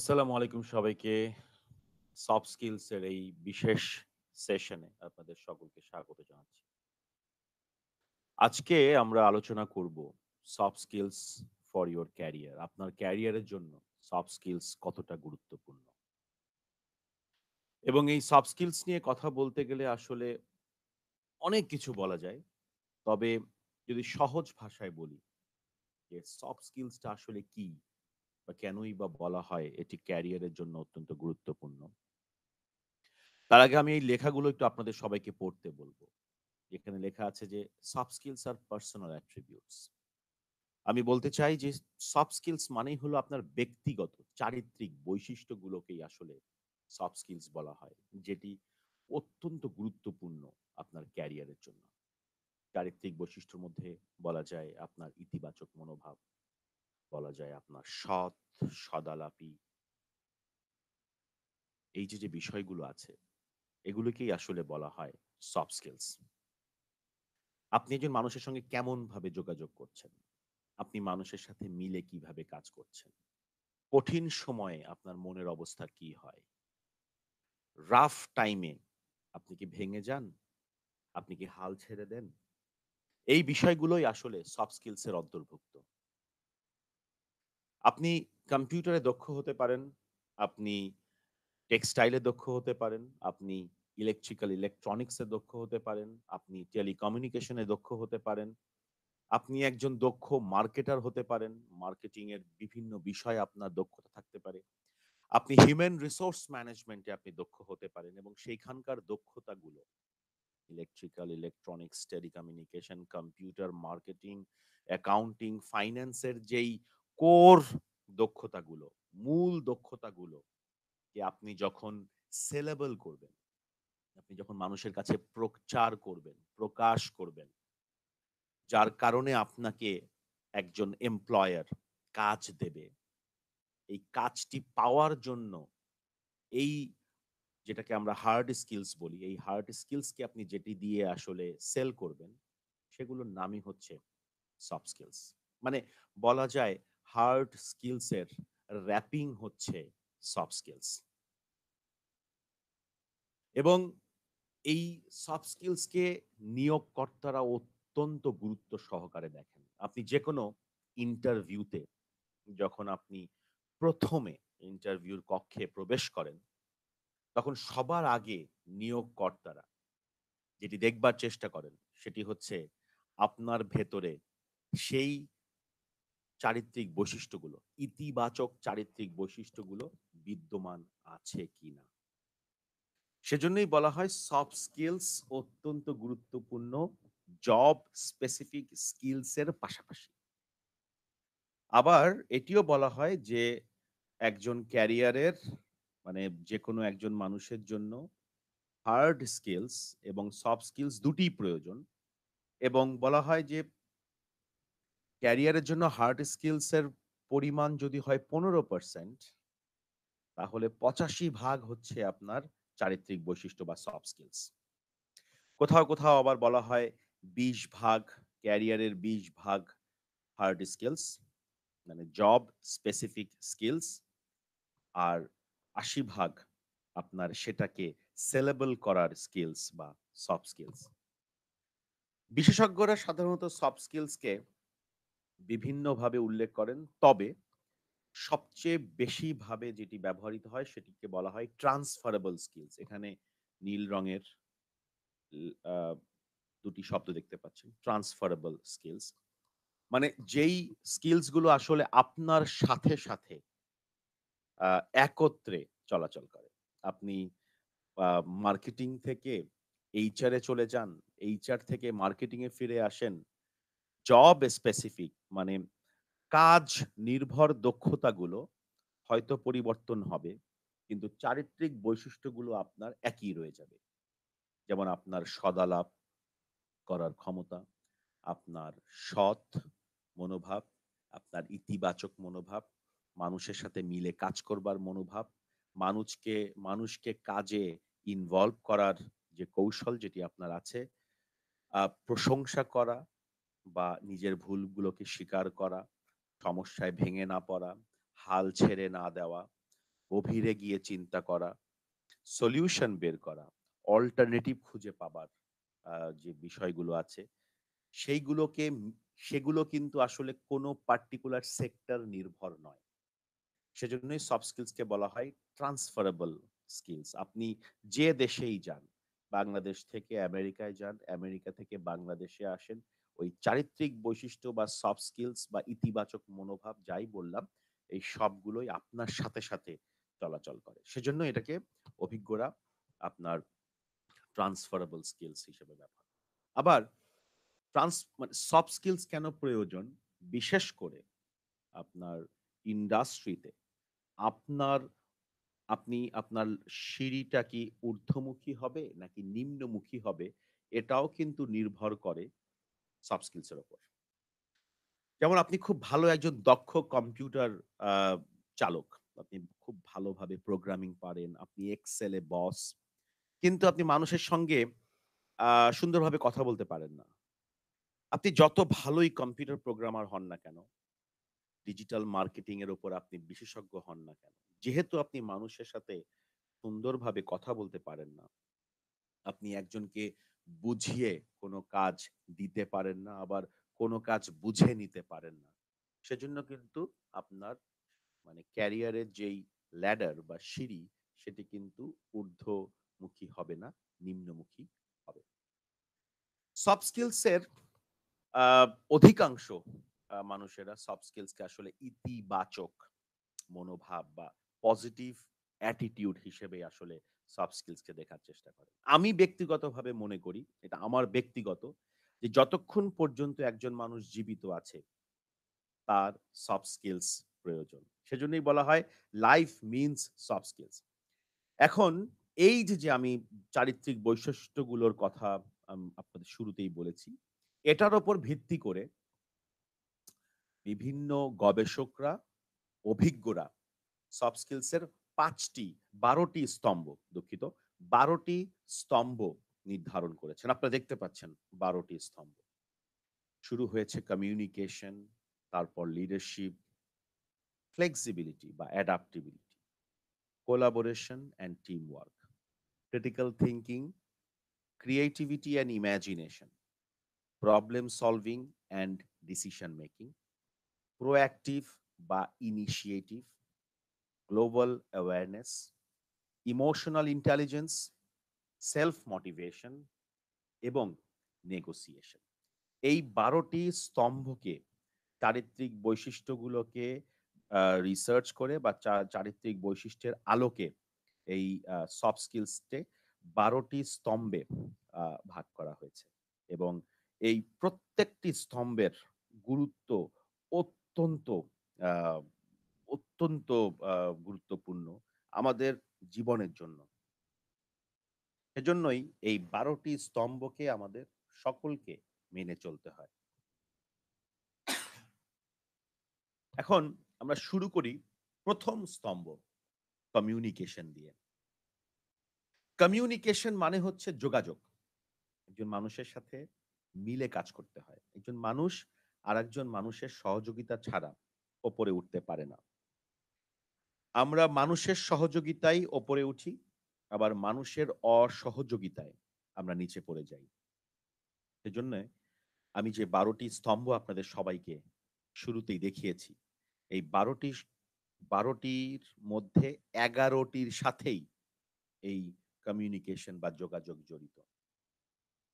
আসসালামু আলাইকুম সবাইকে সফট স্কিলস এর এই বিশেষ সেশনে আপনাদের সকলকে স্বাগত জানাচ্ছি আজকে আমরা আলোচনা করব soft skills for your career আপনার ক্যারিয়ারের জন্য সফট স্কিলস কতটা গুরুত্বপূর্ণ এবং এই সফট স্কিলস নিয়ে কথা বলতে গেলে আসলে অনেক কিছু বলা যায় তবে যদি সহজ ভাষায় বলি যে সফট স্কিলসটা আসলে কি বা কেনই বা বলা হয় এটি ক্যারিয়ারের জন্য অত্যন্ত গুরুত্বপূর্ণ তার আগে আমি এই লেখাগুলো একটু আপনাদের সবাইকে পড়তে বলবো এখানে লেখা আছে যে সফট স্কিলস আর পার্সোনাল অ্যাট্রিবিউটস আমি বলতে চাই যে সফট স্কিলস মানেই হলো আপনার ব্যক্তিগত চারিত্রিক বৈশিষ্ট্যগুলোকেই আসলে সফট স্কিলস বলা হয় যেটি অত্যন্ত গুরুত্বপূর্ণ আপনার ক্যারিয়ারের জন্য চারিত্রিক বৈশিষ্ট্যের মধ্যে বলা যায় আপনার ইতিবাচক মনোভাব বলা যায় আপনার সৎ সদালাপি এই যে যে বিষয়গুলো আছে এগুলোকেই আসলে বলা হয় সফট স্কিলস আপনি একজন মানুষের সঙ্গে কেমন ভাবে যোগাযোগ করছেন আপনি মানুষের সাথে মিলে কিভাবে কাজ করছেন কঠিন সময়ে আপনার মনের অবস্থা কি হয় রাফ টাইমে আপনি কি ভেঙে যান আপনি কি হাল ছেড়ে দেন এই বিষয়গুলোই আসলে সফট স্কিলসের অন্তর্ভুক্ত আপনি কম্পিউটারে দক্ষ হতে পারেন আপনি টেক্সটাইলে দক্ষ হতে পারেন আপনি ইলেকট্রিক্যাল ইলেকট্রনিক্সে দক্ষ হতে পারেন আপনি টেলিকমিউনিকেশনে দক্ষ হতে পারেন আপনি একজন দক্ষ মার্কেটার হতে পারেন মার্কেটিং এর বিভিন্ন বিষয়ে আপনার দক্ষতা থাকতে পারে আপনি হিউম্যান রিসোর্স ম্যানেজমেন্টে আপনি দক্ষ হতে পারেন এবং সেইখানকার দক্ষতাগুলো electrical electronics telecommunication computer marketing accounting ফাইন্যান্সের যেই কোর দক্ষতাগুলো মূল দক্ষতাগুলো যে আপনি যখন সেলেবল করবেন আপনি যখন মানুষের কাছে প্রচার করবেন প্রকাশ করবেন যার কারণে আপনাকে একজন এমপ্লয়ার কাজ দেবে এই কাজটি পাওয়ার জন্য এই যেটাকে আমরা হার্ড স্কিলস বলি এই হার্ড স্কিলসকে আপনি যেটি দিয়ে আসলে সেল করবেন সেগুলোর নামই হচ্ছে সফট স্কিলস মানে বলা যায় হার্ড স্কিলসের র্যাপিং হচ্ছে সফট স্কিলস এবং এই সফট স্কিলসকে নিয়োগকর্তারা অত্যন্ত গুরুত্ব সহকারে দেখেন আপনি যে কোনো ইন্টারভিউতে যখন আপনি প্রথমে ইন্টারভিউর কক্ষে প্রবেশ করেন তখন সবার আগে নিয়োগকর্তারা যেটি দেখবার চেষ্টা করেন সেটি হচ্ছে আপনার ভেতরে সেই চারিত্রিক বৈশিষ্ট্যগুলো ইতিবাচক চারিত্রিক বৈশিষ্ট্যগুলো বিদ্যমান আছে কি না সেজন্যই বলা হয় সফট স্কিলস অত্যন্ত গুরুত্বপূর্ণ জব স্পেসিফিক স্কিলসের পাশাপাশি আবার এটিও বলা হয় যে একজন ক্যারিয়ারের মানে যে কোনো একজন মানুষের জন্য হার্ড স্কিলস এবং সফট স্কিলস দুটি প্রয়োজন এবং বলা হয় যে ক্যারিয়ারের জন্য হার্ড স্কিলসের পরিমাণ যদি হয় পনেরো পার্সেন্ট তাহলে পঁচাশি ভাগ হচ্ছে আপনার চারিত্রিক বৈশিষ্ট্য বা সফট স্কিলস কোথাও কোথাও আবার বলা হয় বিশ ভাগ ক্যারিয়ারের বিশ ভাগ হার্ড স্কিলস মানে জব স্পেসিফিক স্কিলস আর আশি ভাগ আপনার সেটাকে সেলেবল করার স্কিলস বা সফট স্কিলস বিশেষজ্ঞরা সাধারণত সফট স্কিলসকে বিভিন্নভাবে উল্লেখ করেন তবে সবচেয়ে বেশি ভাবে যেটি ব্যবহৃত হয় সেটিকে বলা হয় ট্রান্সফারেবল স্কিলস এখানে নীল রঙের দুটি শব্দ দেখতে পাচ্ছেন ট্রান্সফারেবল স্কিলস মানে যেই স্কিলসগুলো আসলে আপনার সাথে সাথে একত্রে চলাচল করে আপনি মার্কেটিং থেকে এ চলে যান এইচআর থেকে মার্কেটিংয়ে ফিরে আসেন জব স্পেসিফিক মানে কাজ নির্ভর দক্ষতাগুলো হয়তো পরিবর্তন হবে কিন্তু চারিত্রিক বৈশিষ্ট্যগুলো আপনার একই রয়ে যাবে যেমন আপনার সদালাপ করার ক্ষমতা আপনার সৎ মনোভাব আপনার ইতিবাচক মনোভাব মানুষের সাথে মিলে কাজ করবার মনোভাব মানুষকে মানুষকে কাজে ইনভলভ করার যে কৌশল যেটি আপনার আছে প্রশংসা করা বা নিজের ভুলগুলোকে স্বীকার করা সমস্যায় ভেঙে না পড়া হাল ছেড়ে না দেওয়া গভীরে গিয়ে চিন্তা করা সলিউশন বের করা অল্টারনেটিভ খুঁজে পাবার যে বিষয়গুলো আছে সেইগুলোকে সেগুলো কিন্তু আসলে কোনো পার্টিকুলার সেক্টর নির্ভর নয় সেজন্যই সফট স্কিলসকে বলা হয় ট্রান্সফারেবল স্কিলস আপনি যে দেশেই যান বাংলাদেশ থেকে আমেরিকায় যান আমেরিকা থেকে বাংলাদেশে আসেন ওই চারিত্রিক বৈশিষ্ট্য বা সফট স্কিলস বা ইতিবাচক মনোভাব যাই বললাম এই সবগুলোই আপনার সাথে সাথে চলাচল করে সেজন্য এটাকে অভিজ্ঞরা আপনার ট্রান্সফারেবল স্কিলস হিসেবে ব্যবহার আবার ট্রান্স মানে সফট স্কিলস কেন প্রয়োজন বিশেষ করে আপনার ইন্ডাস্ট্রিতে আপনার আপনি আপনার সিঁড়িটা কি ঊর্ধ্বমুখী হবে নাকি নিম্নমুখী হবে এটাও কিন্তু নির্ভর করে সফট স্কিলসের ওপর যেমন আপনি খুব ভালো একজন দক্ষ কম্পিউটার চালক আপনি খুব ভালোভাবে প্রোগ্রামিং পারেন আপনি এক্সেলে বস কিন্তু আপনি মানুষের সঙ্গে সুন্দরভাবে কথা বলতে পারেন না আপনি যত ভালোই কম্পিউটার প্রোগ্রামার হন না কেন ডিজিটাল মার্কেটিং এর উপর আপনি বিশেষজ্ঞ হন না কেন যেহেতু আপনি মানুষের সাথে সুন্দরভাবে কথা বলতে পারেন না আপনি একজনকে বুঝিয়ে কোনো কাজ দিতে পারেন না আবার কোনো কাজ বুঝে নিতে পারেন না সেজন্য কিন্তু আপনার মানে ক্যারিয়ারের যেই ল্যাডার বা সিঁড়ি সেটি কিন্তু ঊর্ধ্বমুখী হবে না নিম্নমুখী হবে সফট স্কিলসের অধিকাংশ মানুষেরা সফট স্কিলসকে আসলে ইতিবাচক মনোভাব বা পজিটিভ অ্যাটিটিউড হিসেবে আসলে সফট স্কিলসকে দেখার চেষ্টা করে আমি ব্যক্তিগতভাবে মনে করি এটা আমার ব্যক্তিগত যে যতক্ষণ পর্যন্ত একজন মানুষ জীবিত আছে তার সফট স্কিলস প্রয়োজন সেজন্যই বলা হয় লাইফ মিনস সফট স্কিলস এখন এই যে আমি চারিত্রিক বৈশিষ্ট্যগুলোর কথা আপনাদের শুরুতেই বলেছি এটার ওপর ভিত্তি করে বিভিন্ন গবেষকরা অভিজ্ঞরা সফট স্কিলসের পাঁচটি বারোটি স্তম্ভ দুঃখিত বারোটি স্তম্ভ নির্ধারণ করেছেন আপনারা দেখতে পাচ্ছেন বারোটি স্তম্ভ শুরু হয়েছে কমিউনিকেশন তারপর লিডারশিপ ফ্লেক্সিবিলিটি বা adaptability collaboration and team work critical thinking creativity and imagination problem solving and decision making proactive বা initiative global awareness, emotional intelligence, self motivation এবং নেগোসিয়েশন এই বারোটি স্তম্ভকে চারিত্রিক বৈশিষ্ট্যগুলোকে রিসার্চ করে বা চারিত্রিক বৈশিষ্ট্যের আলোকে এই সফট স্কিলসকে বারোটি স্তম্ভে ভাগ করা হয়েছে এবং এই প্রত্যেকটি স্তম্ভের গুরুত্ব অত্যন্ত অত্যন্ত গুরুত্বপূর্ণ আমাদের জীবনের জন্য এজন্যই এই বারোটি স্তম্ভকে আমাদের সকলকে মেনে চলতে হয় এখন আমরা শুরু করি প্রথম স্তম্ভ কমিউনিকেশন দিয়ে কমিউনিকেশন মানে হচ্ছে যোগাযোগ একজন মানুষের সাথে মিলে কাজ করতে হয় একজন মানুষ আর একজন মানুষের সহযোগিতা ছাড়া ওপরে উঠতে পারে না আমরা মানুষের সহযোগিতায় ওপরে উঠি আবার মানুষের অসহযোগিতায় আমরা নিচে পড়ে যাই সেজন্য আমি যে বারোটি স্তম্ভ আপনাদের সবাইকে শুরুতেই দেখিয়েছি এই বারোটি বারোটির মধ্যে এগারোটির সাথেই এই কমিউনিকেশন বা যোগাযোগ জড়িত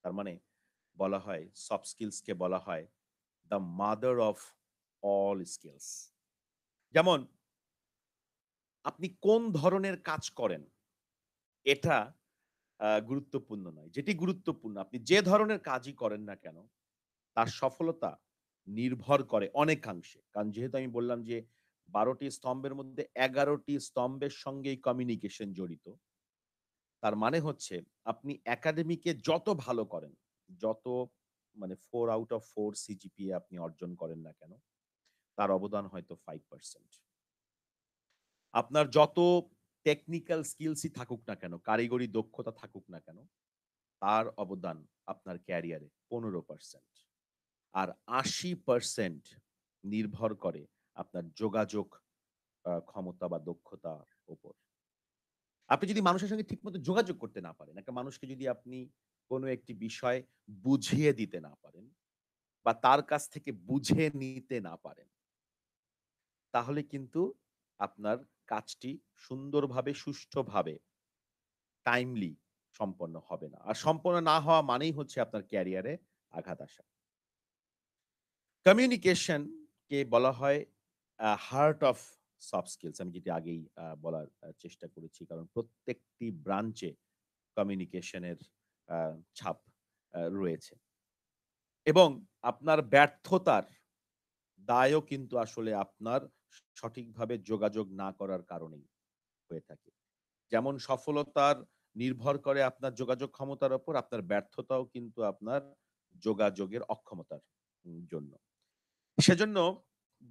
তার মানে বলা হয় সফট স্কিলসকে বলা হয় the mother of all skills যেমন আপনি কোন ধরনের কাজ করেন এটা গুরুত্বপূর্ণ নয় যেটি গুরুত্বপূর্ণ আপনি যে ধরনের কাজই করেন না কেন তার সফলতা নির্ভর করে অনেকাংশে কারণ যেহেতু আমি বললাম যে বারোটি স্তম্ভের মধ্যে এগারোটি স্তম্ভের সঙ্গেই কমিউনিকেশন জড়িত তার মানে হচ্ছে আপনি একাডেমিকে যত ভালো করেন যত মানে four out of four CGPA আপনি অর্জন করেন না কেন তার অবদান হয়তো ফাইভ পার্সেন্ট আপনার যত টেকনিক্যাল স্কিলসই থাকুক না কেন কারিগরি দক্ষতা থাকুক না কেন তার অবদান আপনার ক্যারিয়ারে পনেরো পার্সেন্ট আর আশি পার্সেন্ট নির্ভর করে আপনার যোগাযোগ ক্ষমতা বা দক্ষতার ওপর আপনি যদি মানুষের সঙ্গে ঠিকমতো যোগাযোগ করতে না পারেন একটা মানুষকে যদি আপনি কোনো একটি বিষয় বুঝিয়ে দিতে না পারেন বা তার কাছ থেকে বুঝে নিতে না পারেন তাহলে কিন্তু আপনার কাজটি সুন্দরভাবে সুষ্ঠুভাবে টাইমলি সম্পন্ন হবে না আর সম্পন্ন না হওয়া মানেই হচ্ছে আপনার ক্যারিয়ারে আঘাত আসা কমিউনিকেশন কে বলা হয় হার্ট অফ সফট স্কিলস আমি যেটি আগেই বলার চেষ্টা করেছি কারণ প্রত্যেকটি ব্রাঞ্চে কমিউনিকেশনের ছাপ রয়েছে এবং আপনার ব্যর্থতার দায়ও কিন্তু আসলে আপনার সঠিকভাবে যোগাযোগ না করার কারণেই হয়ে থাকে যেমন সফলতার নির্ভর করে আপনার যোগাযোগ ক্ষমতার উপর আপনার ব্যর্থতাও কিন্তু আপনার যোগাযোগের অক্ষমতার জন্য সেজন্য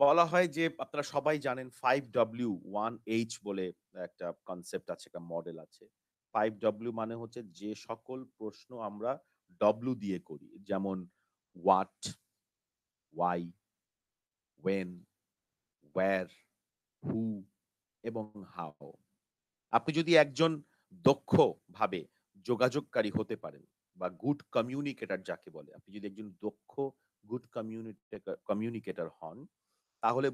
বলা হয় যে আপনারা সবাই জানেন ফাইভ ডব্লিউ ওয়ান এইচ বলে একটা কনসেপ্ট আছে একটা মডেল আছে ফাইভ ডাব্লিউ মানে হচ্ছে যে সকল প্রশ্ন আমরা ডব্লিউ দিয়ে করি যেমন what why when where, who এবং হাও আপনি যদি একজন দক্ষভাবে যোগাযোগকারী হতে পারেন বা গুড কমিউনিকেটার যাকে বলে আপনি যদি একজন দক্ষ গুড কমিউনিকেটার হন তাহলে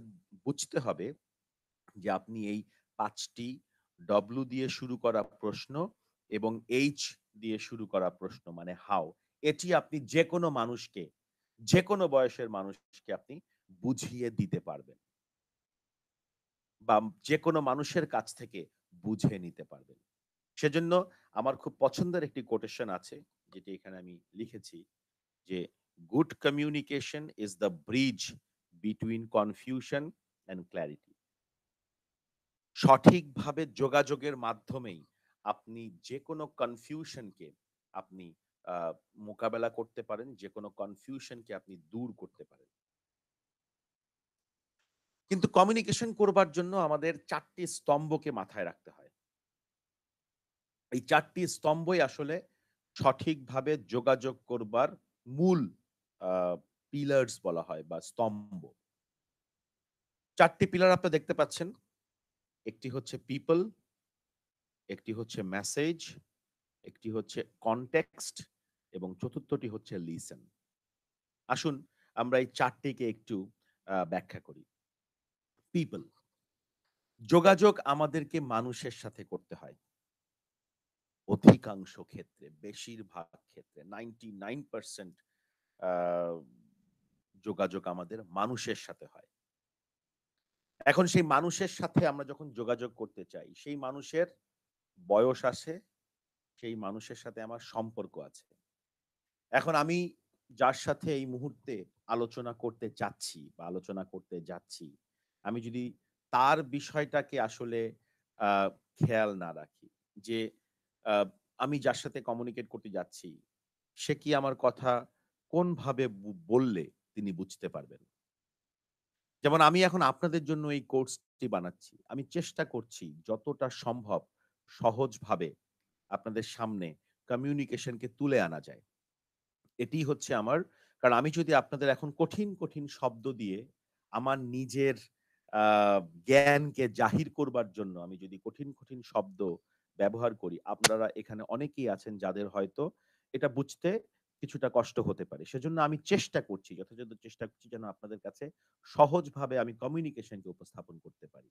বুঝতে হবে যে আপনি এই পাঁচটি ডব্লু দিয়ে শুরু করা প্রশ্ন এবং এইচ দিয়ে শুরু করা প্রশ্ন মানে হাও এটি আপনি যে কোনো মানুষকে যে কোনো বয়সের মানুষকে আপনি বুঝিয়ে দিতে পারবেন বা যে কোনো মানুষের কাছ থেকে বুঝে নিতে পারবেন সেজন্য আমার খুব পছন্দের একটি কোটেশন আছে যেটি এখানে আমি লিখেছি যে good communication is the bridge between confusion and clarity সঠিকভাবে যোগাযোগের মাধ্যমেই আপনি যে কোনো কনফিউশনকে আপনি মোকাবেলা করতে পারেন যে কোনো কনফিউশনকে আপনি দূর করতে পারেন কিন্তু কমিউনিকেশন করবার জন্য আমাদের চারটি স্তম্ভকে মাথায় রাখতে হয় এই চারটি স্তম্ভই আসলে সঠিকভাবে যোগাযোগ করবার মূল পিলার্স বলা হয় বা স্তম্ভ চারটি পিলার আপনি দেখতে পাচ্ছেন একটি হচ্ছে পিপল একটি হচ্ছে মেসেজ একটি হচ্ছে কনটেক্সট এবং চতুর্থটি হচ্ছে লিসেন আসুন আমরা এই চারটিকে একটু ব্যাখ্যা করি পিপল যোগাযোগ আমাদেরকে মানুষের সাথে করতে হয় অধিকাংশ ক্ষেত্রে বেশিরভাগ ক্ষেত্রে নাইনটি নাইন পার্সেন্ট যোগাযোগ আমাদের মানুষের সাথে হয় এখন সেই মানুষের সাথে আমরা যখন যোগাযোগ করতে চাই সেই মানুষের বয়স আছে সেই মানুষের সাথে আমার সম্পর্ক আছে এখন আমি যার সাথে এই মুহূর্তে আলোচনা করতে চাচ্ছি বা আলোচনা করতে যাচ্ছি আমি যদি তার বিষয়টাকে আসলে খেয়াল না রাখি যে আমি যার সাথে কমিউনিকেট করতে যাচ্ছি সে কি আমার কথা কোনভাবে বললে তিনি বুঝতে পারবেন যেমন আমি এখন আপনাদের জন্য এই কোর্সটি বানাচ্ছি আমি চেষ্টা করছি যতটা সম্ভব সহজভাবে আপনাদের সামনে কমিউনিকেশনকে তুলে আনা যায় এটি হচ্ছে আমার কারণ আমি যদি আপনাদের এখন কঠিন কঠিন শব্দ দিয়ে আমার নিজের জ্ঞানকে জাহির করবার জন্য আমি যদি কঠিন কঠিন শব্দ ব্যবহার করি আপনারা এখানে অনেকেই আছেন যাদের হয়তো এটা বুঝতে কিছুটা কষ্ট হতে পারে সেজন্য আমি চেষ্টা করছি যথাযথ চেষ্টা করছি যেন আপনাদের কাছে সহজভাবে আমি কমিউনিকেশনকে উপস্থাপন করতে পারি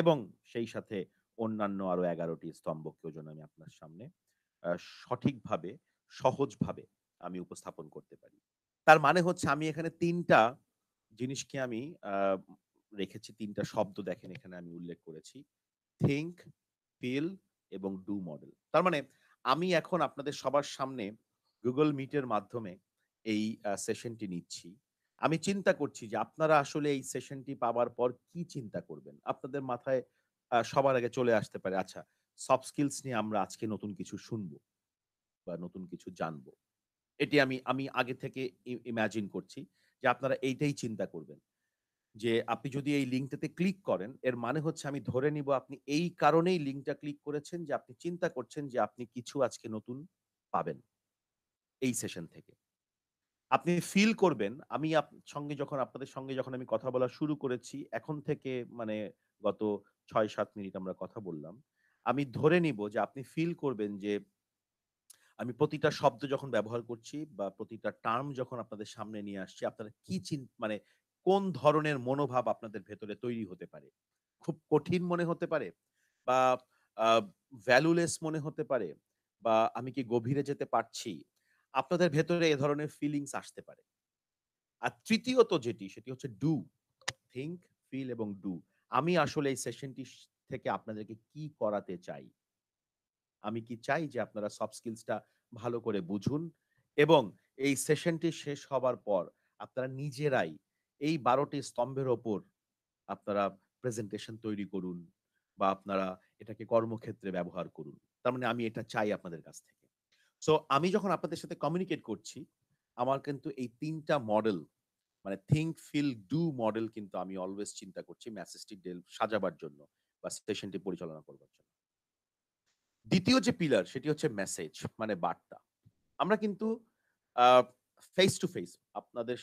এবং সেই সাথে অন্যান্য আরো এগারোটি স্তম্ভকেও যেন আমি আপনার সামনে সঠিকভাবে সহজভাবে আমি উপস্থাপন করতে পারি তার মানে হচ্ছে আমি এখানে তিনটা জিনিসকে আমি রেখেছি তিনটা শব্দ দেখেন এখানে আমি উল্লেখ করেছি থিঙ্ক ফিল এবং ডু মডেল তার মানে আমি এখন আপনাদের সবার সামনে গুগল মিটের মাধ্যমে এই সেশনটি নিচ্ছি আমি চিন্তা করছি যে আপনারা আসলে এই সেশনটি পাওয়ার পর কি চিন্তা করবেন আপনাদের মাথায় সবার আগে চলে আসতে পারে আচ্ছা সফট স্কিলস নিয়ে আমরা আজকে নতুন কিছু শুনবো বা নতুন কিছু জানবো এটি আমি আমি আগে থেকে ইমাজিন করছি যে আপনারা এইটাই চিন্তা করবেন যে আপনি যদি এই লিঙ্কটাতে ক্লিক করেন এর মানে হচ্ছে আমি ধরে নিব আপনি এই কারণেই লিঙ্কটা ক্লিক করেছেন যে আপনি চিন্তা করছেন যে আপনি কিছু আজকে নতুন পাবেন এই সেশন থেকে আপনি ফিল করবেন আমি সঙ্গে যখন আপনাদের সঙ্গে যখন আমি কথা বলা শুরু করেছি এখন থেকে মানে গত ছয় সাত মিনিট আমরা কথা বললাম আমি ধরে নিব যে আপনি ফিল করবেন যে আমি প্রতিটা শব্দ যখন ব্যবহার করছি বা প্রতিটা টার্ম যখন আপনাদের সামনে নিয়ে আসছি আপনারা কি চিন মানে কোন ধরনের মনোভাব আপনাদের ভেতরে তৈরি হতে পারে খুব কঠিন মনে হতে পারে বা ভ্যালুলেস মনে হতে পারে বা আমি কি গভীরে যেতে পারছি আপনাদের ভেতরে এ ধরনের ফিলিংস আসতে পারে আর তৃতীয়ত যেটি সেটি হচ্ছে ডু থিঙ্ক ফিল এবং ডু আমি আসলে এই সেশনটি থেকে আপনাদেরকে কি করাতে চাই আমি কি চাই যে আপনারা সফট স্কিলসটা ভালো করে বুঝুন এবং এই সেশনটি শেষ হবার পর আপনারা নিজেরাই এই বারোটি স্তম্ভের ওপর আপনারা প্রেজেন্টেশন তৈরি করুন বা আপনারা এটাকে কর্মক্ষেত্রে ব্যবহার করুন তার মানে আমি এটা চাই আপনাদের কাছ থেকে সো আমি যখন আপনাদের সাথে কমিউনিকেট করছি আমার কিন্তু এই তিনটা মডেল মানে থিঙ্ক ফিল ডু মডেল কিন্তু আমি অলওয়েজ চিন্তা করছি মেসেজটি সাজাবার জন্য বা সেশনটি পরিচালনা করবার জন্য দ্বিতীয় যে পিলার সেটি হচ্ছে মেসেজ মানে বার্তা আমরা কিন্তু ফেস টু ফেস আপনাদের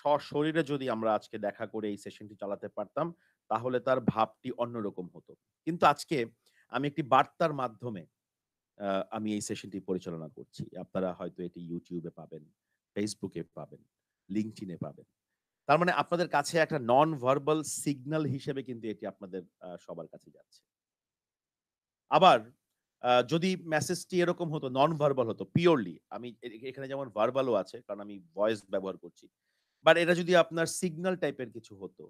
সশরীরে যদি আমরা আজকে দেখা করে এই সেশনটি চালাতে পারতাম তাহলে তার ভাবটি অন্যরকম হতো কিন্তু আজকে আমি একটি বার্তার মাধ্যমে আমি এই সেশনটি পরিচালনা করছি আপনারা হয়তো এটি ইউটিউবে পাবেন ফেসবুকে পাবেন লিঙ্কডিনে পাবেন তার মানে আপনাদের কাছে একটা নন ভার্বাল সিগনাল হিসেবে কিন্তু এটি আপনাদের সবার কাছে যাচ্ছে আবার যদি মেসেজটি এরকম হতো নন ভার্বাল হতো পিওরলি আমি এখানে যেমন ভার্বালও আছে কারণ আমি ভয়েস ব্যবহার করছি বাট এটা যদি আপনার সিগনাল টাইপের কিছু হতো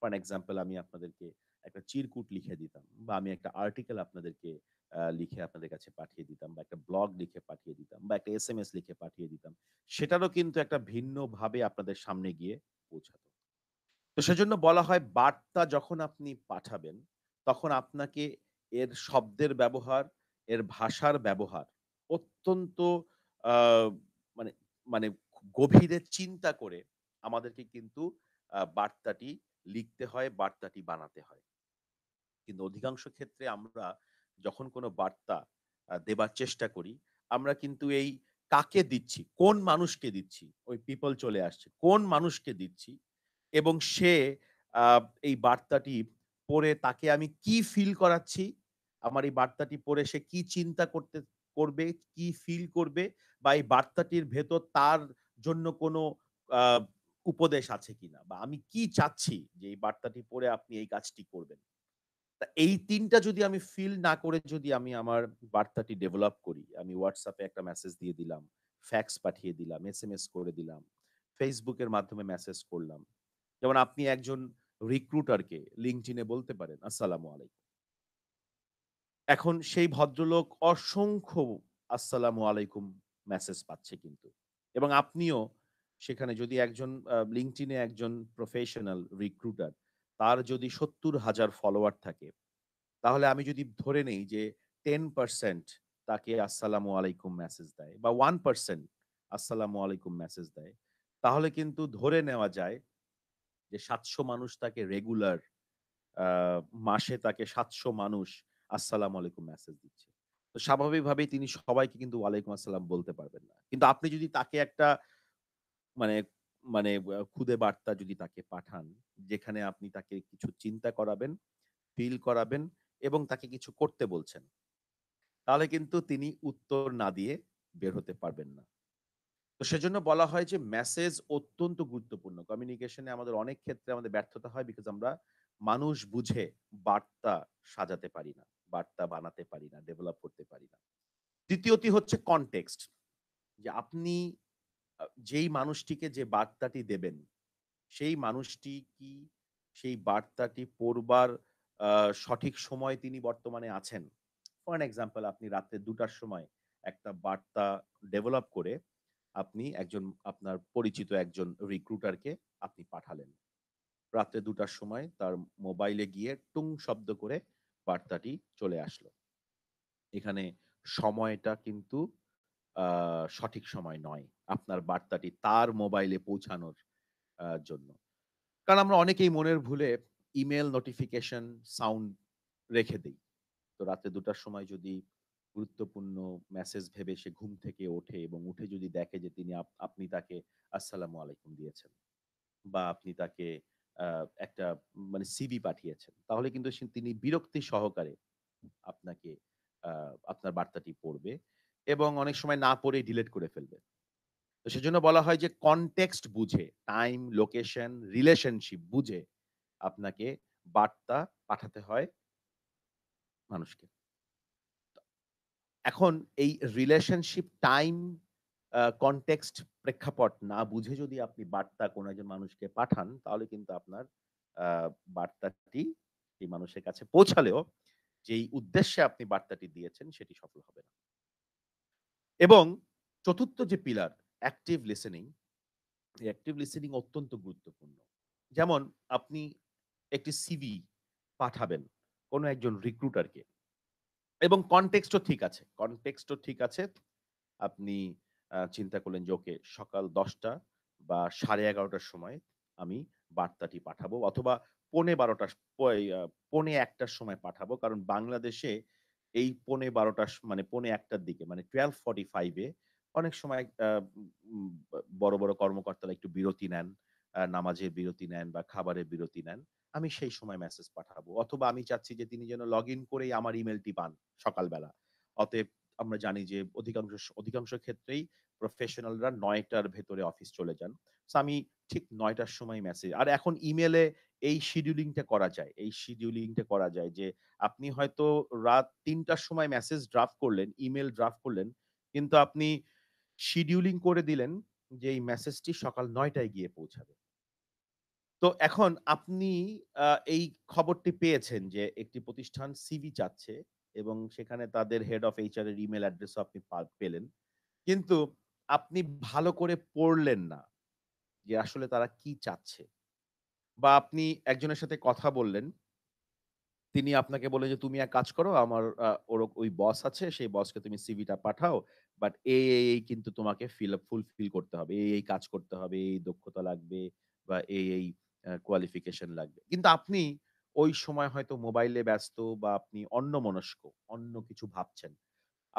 ফর এক্সাম্পল আমি আপনাদেরকে একটা চিরকুট লিখে দিতাম বা আমি একটা আর্টিকেল আপনাদেরকে লিখে আপনাদের কাছে পাঠিয়ে দিতাম বা একটা ব্লগ লিখে পাঠিয়ে দিতাম বা একটা এস এম এস লিখে পাঠিয়ে দিতাম সেটারও কিন্তু একটা ভিন্নভাবে আপনাদের সামনে গিয়ে পৌঁছাতো তো সেজন্য বলা হয় বার্তা যখন আপনি পাঠাবেন তখন আপনাকে এর শব্দের ব্যবহার এর ভাষার ব্যবহার অত্যন্ত মানে মানে গভীরে চিন্তা করে আমাদেরকে কিন্তু বার্তাটি লিখতে হয় বার্তাটি বানাতে হয় কিন্তু অধিকাংশ ক্ষেত্রে আমরা যখন কোনো বার্তা দেবার চেষ্টা করি আমরা কিন্তু এই কাকে দিচ্ছি কোন মানুষকে দিচ্ছি ওই পিপল চলে আসছে কোন মানুষকে দিচ্ছি এবং সে এই বার্তাটি পড়ে তাকে আমি কি ফিল করাচ্ছি আমার এই বার্তাটি পড়ে সে কি চিন্তা করতে করবে কি ফিল করবে বা এই বার্তাটির ভেতর তার জন্য কোনো উপদেশ আছে কিনা বা আমি কি চাচ্ছি যে এই বার্তাটি পড়ে আপনি এই কাজটি করবেন তা এই তিনটা যদি আমি ফিল না করে যদি আমি আমার বার্তাটি ডেভেলপ করি আমি হোয়াটসঅ্যাপে একটা মেসেজ দিয়ে দিলাম ফ্যাক্স পাঠিয়ে দিলাম এস এম এস করে দিলাম ফেসবুকের মাধ্যমে মেসেজ করলাম যেমন আপনি একজন রিক্রুটারকে লিঙ্কডিনে বলতে পারেন আসসালামু আলাইকুম এখন সেই ভদ্রলোক অসংখ্য আসসালামু আলাইকুম মেসেজ পাচ্ছে কিন্তু এবং আপনিও সেখানে যদি একজন লিঙ্কডিনে একজন প্রফেশনাল রিক্রুটার তার যদি সত্তর হাজার ফলোয়ার থাকে তাহলে আমি যদি ধরে নেই যে টেন পার্সেন্ট তাকে আসসালামু আলাইকুম মেসেজ দেয় বা ওয়ান পার্সেন্ট আসসালামু আলাইকুম মেসেজ দেয় তাহলে কিন্তু ধরে নেওয়া যায় যে সাতশো মানুষ তাকে রেগুলার মাসে তাকে সাতশো মানুষ আসসালাম আলাইকুম মেসেজ দিচ্ছে তো স্বাভাবিকভাবেই তিনি সবাইকে কিন্তু ওয়ালাইকুম আসসালাম বলতে পারবেন না কিন্তু আপনি যদি তাকে একটা মানে মানে খুদে বার্তা যদি তাকে পাঠান যেখানে আপনি তাকে কিছু চিন্তা করাবেন ফিল করাবেন এবং তাকে কিছু করতে বলছেন তাহলে কিন্তু তিনি উত্তর না দিয়ে বের হতে পারবেন না তো সেজন্য বলা হয় যে মেসেজ অত্যন্ত গুরুত্বপূর্ণ কমিউনিকেশনে আমাদের অনেক ক্ষেত্রে আমাদের ব্যর্থতা হয় বিকজ আমরা মানুষ বুঝে বার্তা সাজাতে পারি না বার্তা বানাতে পারি না ডেভেলপ করতে পারি না দ্বিতীয়টি হচ্ছে কনটেক্সট যে আপনি যেই মানুষটিকে যে বার্তাটি দেবেন সেই মানুষটি কি সেই বার্তাটি পড়বার সঠিক সময় তিনি বর্তমানে আছেন ফর এক্সাম্পল আপনি রাত্রে দুটার সময় একটা বার্তা ডেভেলপ করে আপনি একজন আপনার পরিচিত একজন রিক্রুটারকে আপনি পাঠালেন রাত্রে দুটার সময় তার মোবাইলে গিয়ে টুং শব্দ করে বার্তাটি চলে আসলো এখানে সময়টা কিন্তু সঠিক সময় নয় আপনার বার্তাটি তার মোবাইলে পৌঁছানোর জন্য কারণ আমরা অনেকেই মনের ভুলে ইমেল নোটিফিকেশন সাউন্ড রেখে দিই তো রাতে দুটার সময় যদি গুরুত্বপূর্ণ মেসেজ ভেবে সে ঘুম থেকে ওঠে এবং উঠে যদি দেখে যে তিনি আপনি তাকে আসসালামু আলাইকুম দিয়েছেন বা আপনি তাকে একটা মানে সিবি পাঠিয়েছেন তাহলে কিন্তু তিনি বিরক্তি সহকারে আপনাকে আপনার বার্তাটি পড়বে এবং অনেক সময় না পড়ে ডিলেট করে ফেলবে তো সেজন্য বলা হয় যে কনটেক্সট বুঝে টাইম লোকেশন রিলেশনশিপ বুঝে আপনাকে বার্তা পাঠাতে হয় মানুষকে এখন এই রিলেশনশিপ টাইম কনটেক্সট প্রেক্ষাপট না বুঝে যদি আপনি বার্তা কোনো একজন মানুষকে পাঠান তাহলে কিন্তু আপনার বার্তাটি সেই মানুষের কাছে পৌঁছালেও যেই উদ্দেশ্যে আপনি বার্তাটি দিয়েছেন সেটি সফল হবে না এবং চতুর্থ যে pillar active listening active listening অত্যন্ত গুরুত্বপূর্ণ যেমন আপনি একটি সিভি পাঠাবেন কোনো একজন রিক্রুটারকে এবং কনটেক্সটও ঠিক আছে কনটেক্সটও ঠিক আছে আপনি চিন্তা করলেন যে ওকে সকাল দশটা বা সাড়ে এগারোটার সময় আমি বার্তাটি পাঠাবো অথবা পৌনে বারোটা পৌনে একটার সময় পাঠাবো কারণ বাংলাদেশে এই পৌনে বারোটা মানে পৌনে একটার দিকে মানে টুয়েলভ ফর্টি ফাইভে অনেক সময় বড় বড় কর্মকর্তারা একটু বিরতি নেন নামাজের বিরতি নেন বা খাবারের বিরতি নেন আমি সেই সময় মেসেজ পাঠাবো অথবা আমি চাচ্ছি যে তিনি যেন লগ ইন করেই আমার ইমেলটি পান সকালবেলা অতএব আমরা জানি যে অধিকাংশ অধিকাংশ ক্ষেত্রেই প্রফেশনালরা নয়টার ভেতরে অফিস চলে যান আমি ঠিক নয়টার সময় মেসেজ আর এখন ইমেলে এই শিডিউলিংটা করা যায় এই শিডিউলিংটা করা যায় যে আপনি হয়তো রাত তিনটার সময় মেসেজ ড্রাফট করলেন ইমেল ড্রাফট করলেন কিন্তু আপনি শিডিউলিং করে দিলেন যে এই মেসেজটি সকাল নয়টায় গিয়ে পৌঁছাবে তো এখন আপনি এই খবরটি পেয়েছেন যে একটি প্রতিষ্ঠান সিভি চাচ্ছে এবং সেখানে তাদের হেড অফ এইচআর এর ইমেল অ্যাড্রেসও আপনি পেলেন কিন্তু আপনি ভালো করে পড়লেন না যে আসলে তারা কি চাচ্ছে বা আপনি একজনের সাথে কথা বললেন তিনি আপনাকে বলে যে তুমি এক কাজ করো আমার ওর ওই বস আছে সেই বসকে তুমি সিভিটা পাঠাও বাট এই এই কিন্তু তোমাকে ফিল ফুলফিল করতে হবে এই এই কাজ করতে হবে এই দক্ষতা লাগবে বা এই এই কোয়ালিফিকেশন লাগবে কিন্তু আপনি ওই সময় হয়তো মোবাইলে ব্যস্ত বা আপনি অন্য মনস্ক অন্য কিছু ভাবছেন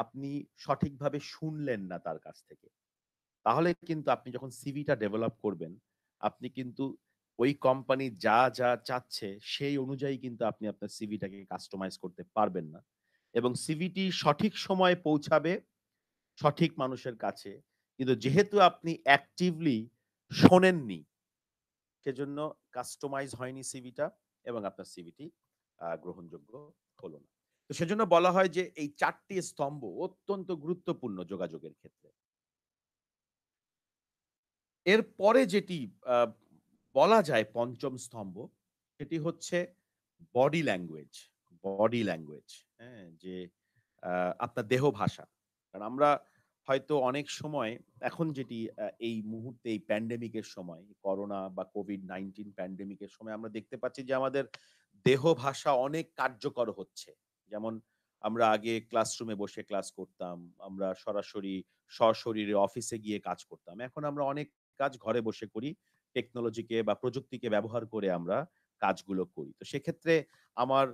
আপনি সঠিকভাবে শুনলেন না তার কাছ থেকে তাহলে কিন্তু আপনি যখন সিভিটা ডেভেলপ করবেন আপনি কিন্তু ওই কোম্পানি যা যা চাচ্ছে সেই অনুযায়ী কিন্তু আপনি আপনার সিভিটাকে কাস্টমাইজ করতে পারবেন না এবং সিভিটি সঠিক সময়ে পৌঁছাবে সঠিক মানুষের কাছে কিন্তু যেহেতু আপনি অ্যাক্টিভলি শোনেননি জন্য কাস্টমাইজ হয়নি সিভিটা এবং আপনার সিভিটি গ্রহণযোগ্য হলো না তো সেজন্য বলা হয় যে এই চারটি স্তম্ভ অত্যন্ত গুরুত্বপূর্ণ যোগাযোগের ক্ষেত্রে এর পরে যেটি বলা যায় পঞ্চম স্তম্ভ সেটি হচ্ছে বডি ল্যাঙ্গুয়েজ বডি ল্যাঙ্গুয়েজ হ্যাঁ যে আপনার দেহ ভাষা কারণ আমরা হয়তো অনেক সময় এখন যেটি এই মুহূর্তে এই প্যান্ডেমিকের সময় করোনা বা কোভিড নাইন্টিন প্যান্ডেমিকের সময় আমরা দেখতে পাচ্ছি যে আমাদের দেহ ভাষা অনেক কার্যকর হচ্ছে যেমন আমরা আগে ক্লাসরুমে বসে ক্লাস করতাম আমরা সরাসরি সশরীরে অফিসে গিয়ে কাজ করতাম এখন আমরা অনেক কাজ ঘরে বসে করি টেকনোলজিকে বা প্রযুক্তিকে ব্যবহার করে আমরা কাজগুলো করি তো সেক্ষেত্রে আমার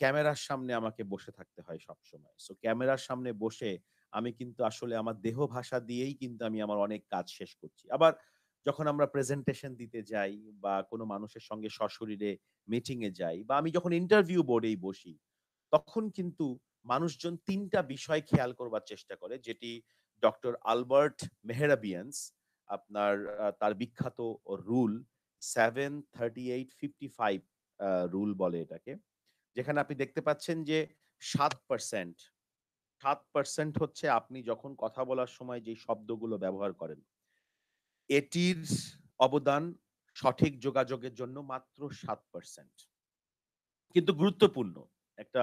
ক্যামেরার সামনে আমাকে বসে থাকতে হয় সবসময় সো ক্যামেরার সামনে বসে আমি কিন্তু আসলে আমার দেহ ভাষা দিয়েই কিন্তু আমি আমার অনেক কাজ শেষ করছি আবার যখন আমরা প্রেজেন্টেশন দিতে যাই বা কোনো মানুষের সঙ্গে সশরীরে মিটিং এ যাই বা আমি যখন ইন্টারভিউ বোর্ডেই বসি তখন কিন্তু মানুষজন তিনটা বিষয় খেয়াল করবার চেষ্টা করে যেটি ডক্টর আলবার্ট মেহেরাবিয়ান্স আপনার তার বিখ্যাত rule seven thirty eight fifty five rule বলে এটাকে যেখানে আপনি দেখতে পাচ্ছেন যে সাত পার্সেন্ট সাত পার্সেন্ট হচ্ছে আপনি যখন কথা বলার সময় যে শব্দগুলো ব্যবহার করেন এটির অবদান সঠিক যোগাযোগের জন্য মাত্র সাত পার্সেন্ট কিন্তু গুরুত্বপূর্ণ একটা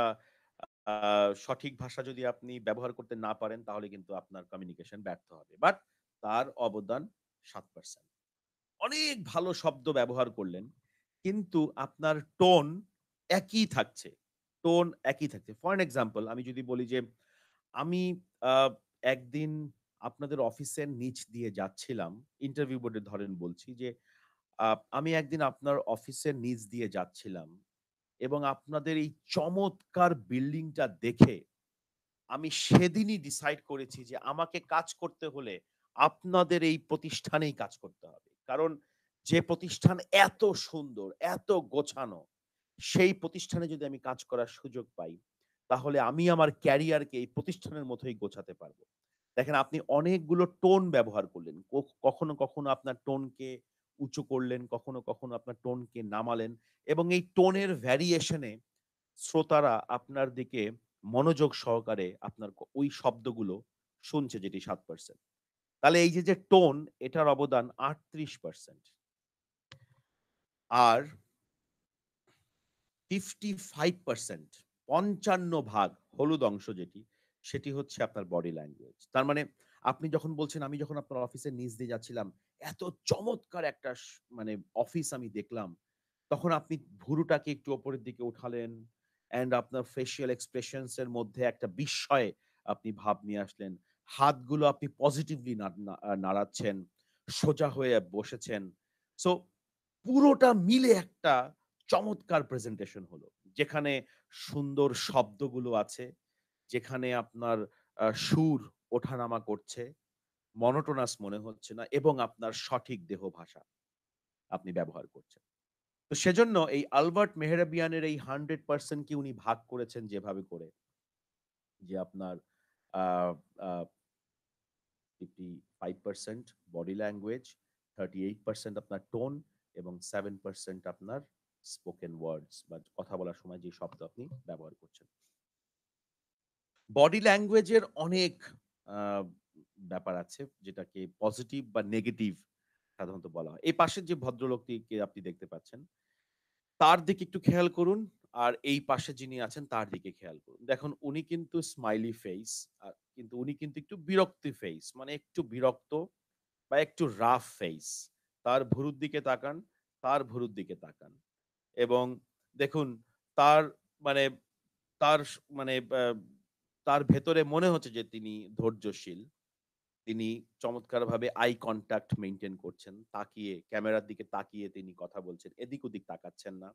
সঠিক ভাষা যদি আপনি ব্যবহার করতে না পারেন তাহলে কিন্তু আপনার কমিউনিকেশন ব্যর্থ হবে বাট তার অবদান সাত পার্সেন্ট অনেক ভালো শব্দ ব্যবহার করলেন কিন্তু আপনার টোন একই থাকছে টোন একই থাকছে ফর এক্সাম্পল আমি যদি বলি যে আমি একদিন আপনাদের অফিসের নিচ দিয়ে যাচ্ছিলাম ইন্টারভিউ বোর্ডে ধরেন বলছি যে আমি একদিন আপনার অফিসের নিচ দিয়ে যাচ্ছিলাম এবং আপনাদের এই চমৎকার বিল্ডিংটা দেখে আমি সেদিনই ডিসাইড করেছি যে আমাকে কাজ করতে হলে আপনাদের এই প্রতিষ্ঠানেই কাজ করতে হবে কারণ যে প্রতিষ্ঠান এত সুন্দর এত গোছানো সেই প্রতিষ্ঠানে যদি আমি কাজ করার সুযোগ পাই তাহলে আমি আমার ক্যারিয়ারকে এই প্রতিষ্ঠানের মতোই গোছাতে পারবো দেখেন আপনি অনেকগুলো টোন ব্যবহার করলেন কখনো কখনো আপনার টোনকে উঁচু করলেন কখনো কখনো আপনার টোনকে নামালেন এবং এই টোনের ভ্যারিয়েশনে শ্রোতারা আপনার দিকে মনোযোগ সহকারে আপনার ওই শব্দগুলো শুনছে যেটি সাত পার্সেন্ট তাহলে এই যে যে টোন এটার অবদান আটত্রিশ পার্সেন্ট আর ফিফটি ফাইভ পার্সেন্ট পঞ্চান্ন ভাগ হলুদ অংশ যেটি সেটি হচ্ছে আপনার বডি ল্যাঙ্গুয়েজ তার মানে আপনি যখন বলছেন আমি যখন আপনার অফিসে নিজ দিয়ে যাচ্ছিলাম এত চমৎকার একটা মানে অফিস আমি দেখলাম তখন আপনি ভুরুটাকে একটু ওপরের দিকে উঠালেন অ্যান্ড আপনার ফেসিয়াল এক্সপ্রেশনস এর মধ্যে একটা বিস্ময়ে আপনি ভাব নিয়ে আসলেন হাতগুলো আপনি পজিটিভলি নাড়াচ্ছেন সোজা হয়ে বসেছেন সো পুরোটা মিলে একটা চমৎকার প্রেজেন্টেশন হলো যেখানে সুন্দর শব্দগুলো আছে যেখানে আপনার সুর ওঠানামা করছে মনোটোনাস মনে হচ্ছে না এবং আপনার সঠিক দেহ ভাষা আপনি ব্যবহার করছেন তো সেজন্য এই আলবার্ট মেহরাবিয়ানের এই হান্ড্রেড পার্সেন্টকে উনি ভাগ করেছেন যেভাবে করে যে আপনার fifty five percent body language thirty eight percent আপনার টোন এবং সেভেন পার্সেন্ট আপনার স্পোকেন ওয়ার্ডস বা কথা বলার সময় যে শব্দ আপনি ব্যবহার করছেন বডি ল্যাঙ্গুয়েজের অনেক ব্যাপার আছে যেটাকে পজিটিভ বা নেগেটিভ সাধারণত বলা হয় এই পাশে যে ভদ্রলোকটিকে আপনি দেখতে পাচ্ছেন তার দিকে একটু খেয়াল করুন আর এই পাশে যিনি আছেন তার দিকে খেয়াল করুন দেখুন উনি কিন্তু স্মাইলি ফেস আর কিন্তু উনি কিন্তু একটু বিরক্তি ফেস মানে একটু বিরক্ত বা একটু রাফ ফেস তার ভুরুর দিকে তাকান তার ভুরুর দিকে তাকান এবং দেখুন তার মানে তার মানে তার ভেতরে মনে হচ্ছে যে তিনি ধৈর্যশীল তিনি চমৎকারভাবে আই কন্ট্যাক্ট মেনটেন করছেন তাকিয়ে ক্যামেরার দিকে তাকিয়ে তিনি কথা বলছেন এদিক ওদিক তাকাচ্ছেন না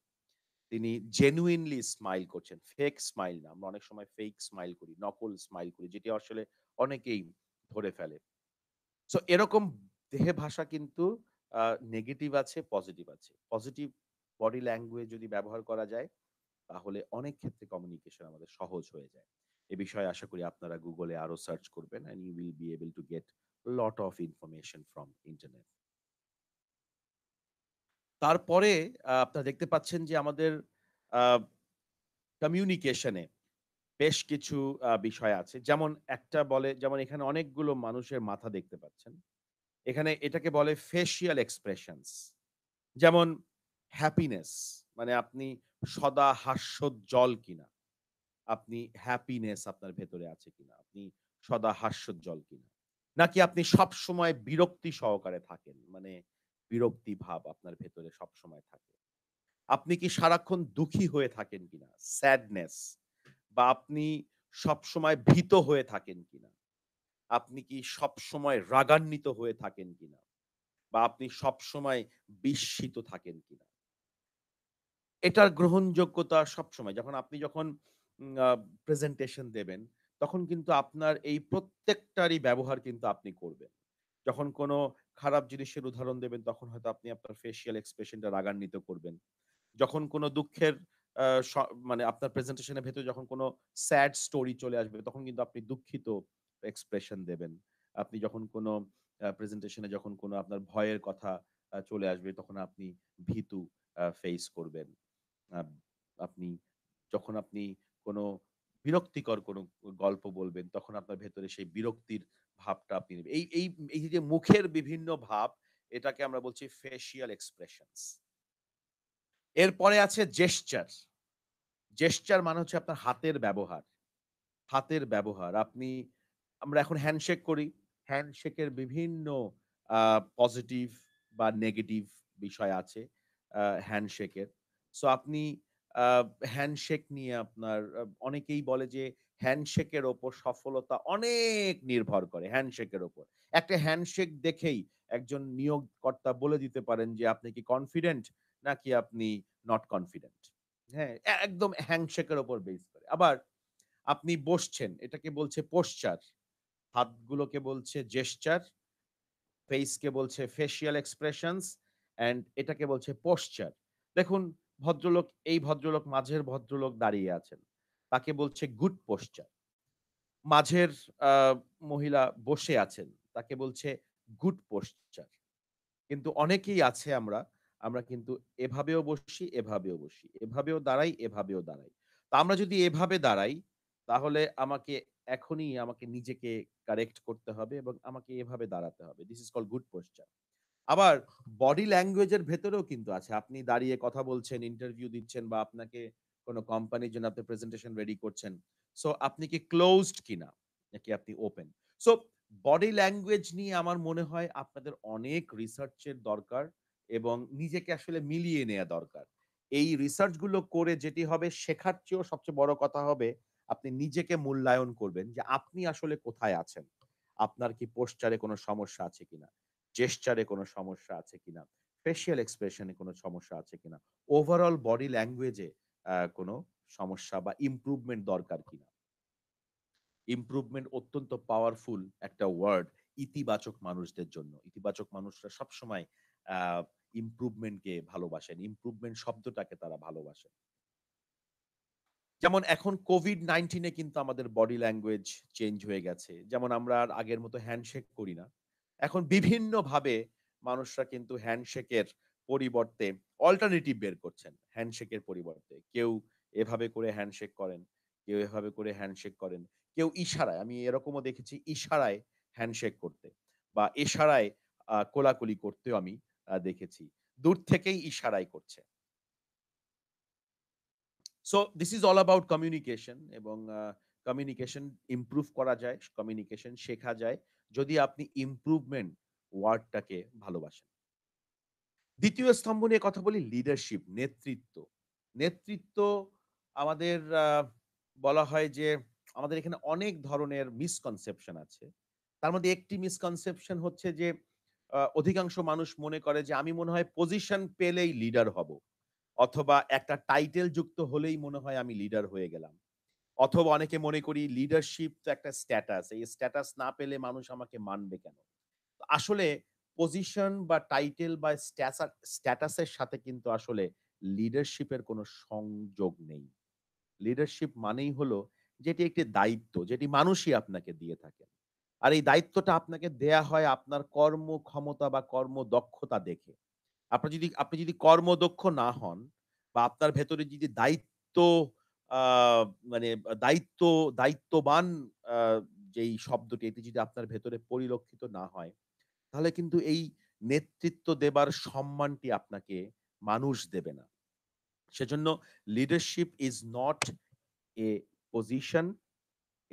তিনি জেনুইনলি স্মাইল করছেন ফেক স্মাইল না আমরা অনেক সময় ফেক স্মাইল করি নকল স্মাইল করি যেটি আসলে অনেকেই ধরে ফেলে সো এরকম দেহে ভাষা কিন্তু নেগেটিভ আছে পজিটিভ আছে পজিটিভ বডি ল্যাঙ্গুয়েজ যদি ব্যবহার করা যায় তাহলে অনেক ক্ষেত্রে কমিউনিকেশন আমাদের সহজ হয়ে যায় এ বিষয়ে আশা করি আপনারা গুগলে আরো সার্চ করবেন and you will be able to get lot of information from internet তারপরে আপনারা দেখতে পাচ্ছেন যে আমাদের কমিউনিকেশনে বেশ কিছু বিষয় আছে যেমন একটা বলে যেমন এখানে অনেকগুলো মানুষের মাথা দেখতে পাচ্ছেন এখানে এটাকে বলে ফেসিয়াল এক্সপ্রেশনস যেমন হ্যাপিনেস মানে আপনি সদা হাস্যোজ্জ্বল কিনা আপনি হ্যাপিনেস আপনার ভেতরে আছে কিনা আপনি সদা হাস্যোজ্জ্বল কিনা নাকি আপনি সব সময় বিরক্তি সহকারে থাকেন মানে বিরক্তি ভাব আপনার ভেতরে সব সময় থাকে আপনি কি সারাক্ষণ দুঃখী হয়ে থাকেন কিনা স্যাডনেস বা আপনি সব সময় ভীত হয়ে থাকেন কিনা আপনি কি সব সময় রাগান্বিত হয়ে থাকেন কিনা বা আপনি সব সময় বিস্মিত থাকেন কিনা এটার গ্রহণযোগ্যতা সবসময় যখন আপনি যখন প্রেজেন্টেশন দেবেন তখন কিন্তু আপনার এই প্রত্যেকটারই ব্যবহার কিন্তু আপনি করবেন যখন কোনো খারাপ জিনিসের উদাহরণ দেবেন তখন হয়তো আপনি আপনার ফেসিয়াল এক্সপ্রেশনটা রাগান্বিত করবেন যখন কোনো দুঃখের মানে আপনার প্রেজেন্টেশনের ভেতরে যখন কোনো স্যাড স্টোরি চলে আসবে তখন কিন্তু আপনি দুঃখিত এক্সপ্রেশন দেবেন আপনি যখন কোনো প্রেজেন্টেশনে যখন কোনো আপনার ভয়ের কথা চলে আসবে তখন আপনি ভীতু ফেস করবেন আপনি যখন আপনি কোনো বিরক্তিকর কোনো গল্প বলবেন তখন আপনার ভেতরে সেই বিরক্তির ভাবটা আপনি নেবেন এই এই এই যে মুখের বিভিন্ন ভাব এটাকে আমরা বলছি ফেসিয়াল এক্সপ্রেশনস এরপরে আছে জেস্টার জেস্টার মানে হচ্ছে আপনার হাতের ব্যবহার হাতের ব্যবহার আপনি আমরা এখন হ্যান্ডশেক করি হ্যান্ডশেকের বিভিন্ন পজিটিভ বা নেগেটিভ বিষয় আছে হ্যান্ডশেকের সো আপনি হ্যান্ডশেক নিয়ে আপনার অনেকেই বলে যে হ্যান্ডশেকের ওপর সফলতা অনেক নির্ভর করে হ্যান্ডশেকের ওপর একটা হ্যান্ডশেক দেখেই একজন নিয়োগকর্তা বলে দিতে পারেন যে আপনি কি কনফিডেন্ট নাকি আপনি নট কনফিডেন্ট হ্যাঁ একদম হ্যান্ডশেকের ওপর বেস করে আবার আপনি বসছেন এটাকে বলছে পোশ্চার হাতগুলোকে বলছে জেস্টার ফেসকে বলছে ফেসিয়াল এক্সপ্রেশনস অ্যান্ড এটাকে বলছে পোশ্চার দেখুন ভদ্রলোক এই ভদ্রলোক মাঝের ভদ্রলোক দাঁড়িয়ে আছেন তাকে বলছে গুড পোশ্চার মাঝের মহিলা বসে আছেন তাকে বলছে গুড পোশ্চার কিন্তু অনেকেই আছে আমরা আমরা কিন্তু এভাবেও বসি এভাবেও বসি এভাবেও দাঁড়াই এভাবেও দাঁড়াই তা আমরা যদি এভাবে দাঁড়াই তাহলে আমাকে এখনই আমাকে নিজেকে কারেক্ট করতে হবে এবং আমাকে এভাবে দাঁড়াতে হবে this is call good posture আবার বডি ল্যাঙ্গুয়েজের ভেতরেও কিন্তু আছে আপনি দাঁড়িয়ে কথা বলছেন ইন্টারভিউ দিচ্ছেন বা আপনাকে কোনো কোম্পানির জন্য আপনি প্রেজেন্টেশন রেডি করছেন সো আপনি কি ক্লোজড কিনা নাকি আপনি ওপেন সো বডি ল্যাঙ্গুয়েজ নিয়ে আমার মনে হয় আপনাদের অনেক রিসার্চের দরকার এবং নিজেকে আসলে মিলিয়ে নেওয়া দরকার এই রিসার্চগুলো করে যেটি হবে শেখার চেয়েও সবচেয়ে বড় কথা হবে আপনি নিজেকে মূল্যায়ন করবেন যে আপনি আসলে কোথায় আছেন আপনার কি পোস্টারে কোনো সমস্যা আছে কিনা জেস্টারে কোনো সমস্যা আছে কিনা ফেসিয়াল এক্সপ্রেশনে কোনো সমস্যা আছে কিনা ওভারঅল বডি ল্যাঙ্গুয়েজে কোনো সমস্যা বা ইমপ্রুভমেন্ট দরকার কিনা ইমপ্রুভমেন্ট অত্যন্ত পাওয়ারফুল একটা ওয়ার্ড ইতিবাচক মানুষদের জন্য ইতিবাচক মানুষরা সবসময় ইমপ্রুভমেন্টকে ভালোবাসেন ইমপ্রুভমেন্ট শব্দটাকে তারা ভালোবাসেন যেমন এখন কোভিড নাইন্টিনে কিন্তু আমাদের বডি ল্যাঙ্গুয়েজ চেঞ্জ হয়ে গেছে যেমন আমরা আর আগের মতো হ্যান্ডশেক করি না এখন বিভিন্নভাবে মানুষরা কিন্তু হ্যান্ডশেকের পরিবর্তে অল্টারনেটিভ বের করছেন হ্যান্ডশেকের পরিবর্তে কেউ এভাবে করে হ্যান্ডশেক করেন কেউ এভাবে করে হ্যান্ডশেক করেন কেউ ইশারায় আমি এরকমও দেখেছি ইশারায় হ্যান্ডশেক করতে বা ইশারায় কোলাকুলি করতেও আমি দেখেছি দূর থেকেই ইশারায় করছে so this is all about communication এবং কমিউনিকেশন ইমপ্রুভ করা যায় কমিউনিকেশন শেখা যায় যদি আপনি ইম্প্রুভমেন্ট ওয়ার্ডটাকে ভালোবাসেন দ্বিতীয় স্তম্ভ নিয়ে কথা বলি লিডারশিপ নেতৃত্ব নেতৃত্ব আমাদের বলা হয় যে আমাদের এখানে অনেক ধরনের মিসকনসেপশন আছে তার মধ্যে একটি মিসকনসেপশন হচ্ছে যে অধিকাংশ মানুষ মনে করে যে আমি মনে হয় পজিশন পেলেই লিডার হব অথবা একটা টাইটেল যুক্ত হলেই মনে হয় আমি লিডার হয়ে গেলাম অথবা অনেকে মনে করি লিডারশিপ তো একটা স্ট্যাটাস এই স্ট্যাটাস না পেলে মানুষ আমাকে মানবে কেন আসলে পজিশন বা টাইটেল বা স্ট্যাটাসের সাথে কিন্তু আসলে লিডারশিপের কোনো সংযোগ নেই লিডারশিপ মানেই হলো যেটি একটি দায়িত্ব যেটি মানুষই আপনাকে দিয়ে থাকে আর এই দায়িত্বটা আপনাকে দেয়া হয় আপনার কর্ম ক্ষমতা বা কর্মদক্ষতা দেখে আপনি যদি আপনি যদি কর্মদক্ষ না হন বা আপনার ভেতরে যদি দায়িত্ব মানে দায়িত্ব দায়িত্ববান যেই শব্দটি এটি যদি আপনার ভেতরে পরিলক্ষিত না হয় তাহলে কিন্তু এই নেতৃত্ব দেবার সম্মানটি আপনাকে মানুষ দেবে না সেজন্য leadership is not a position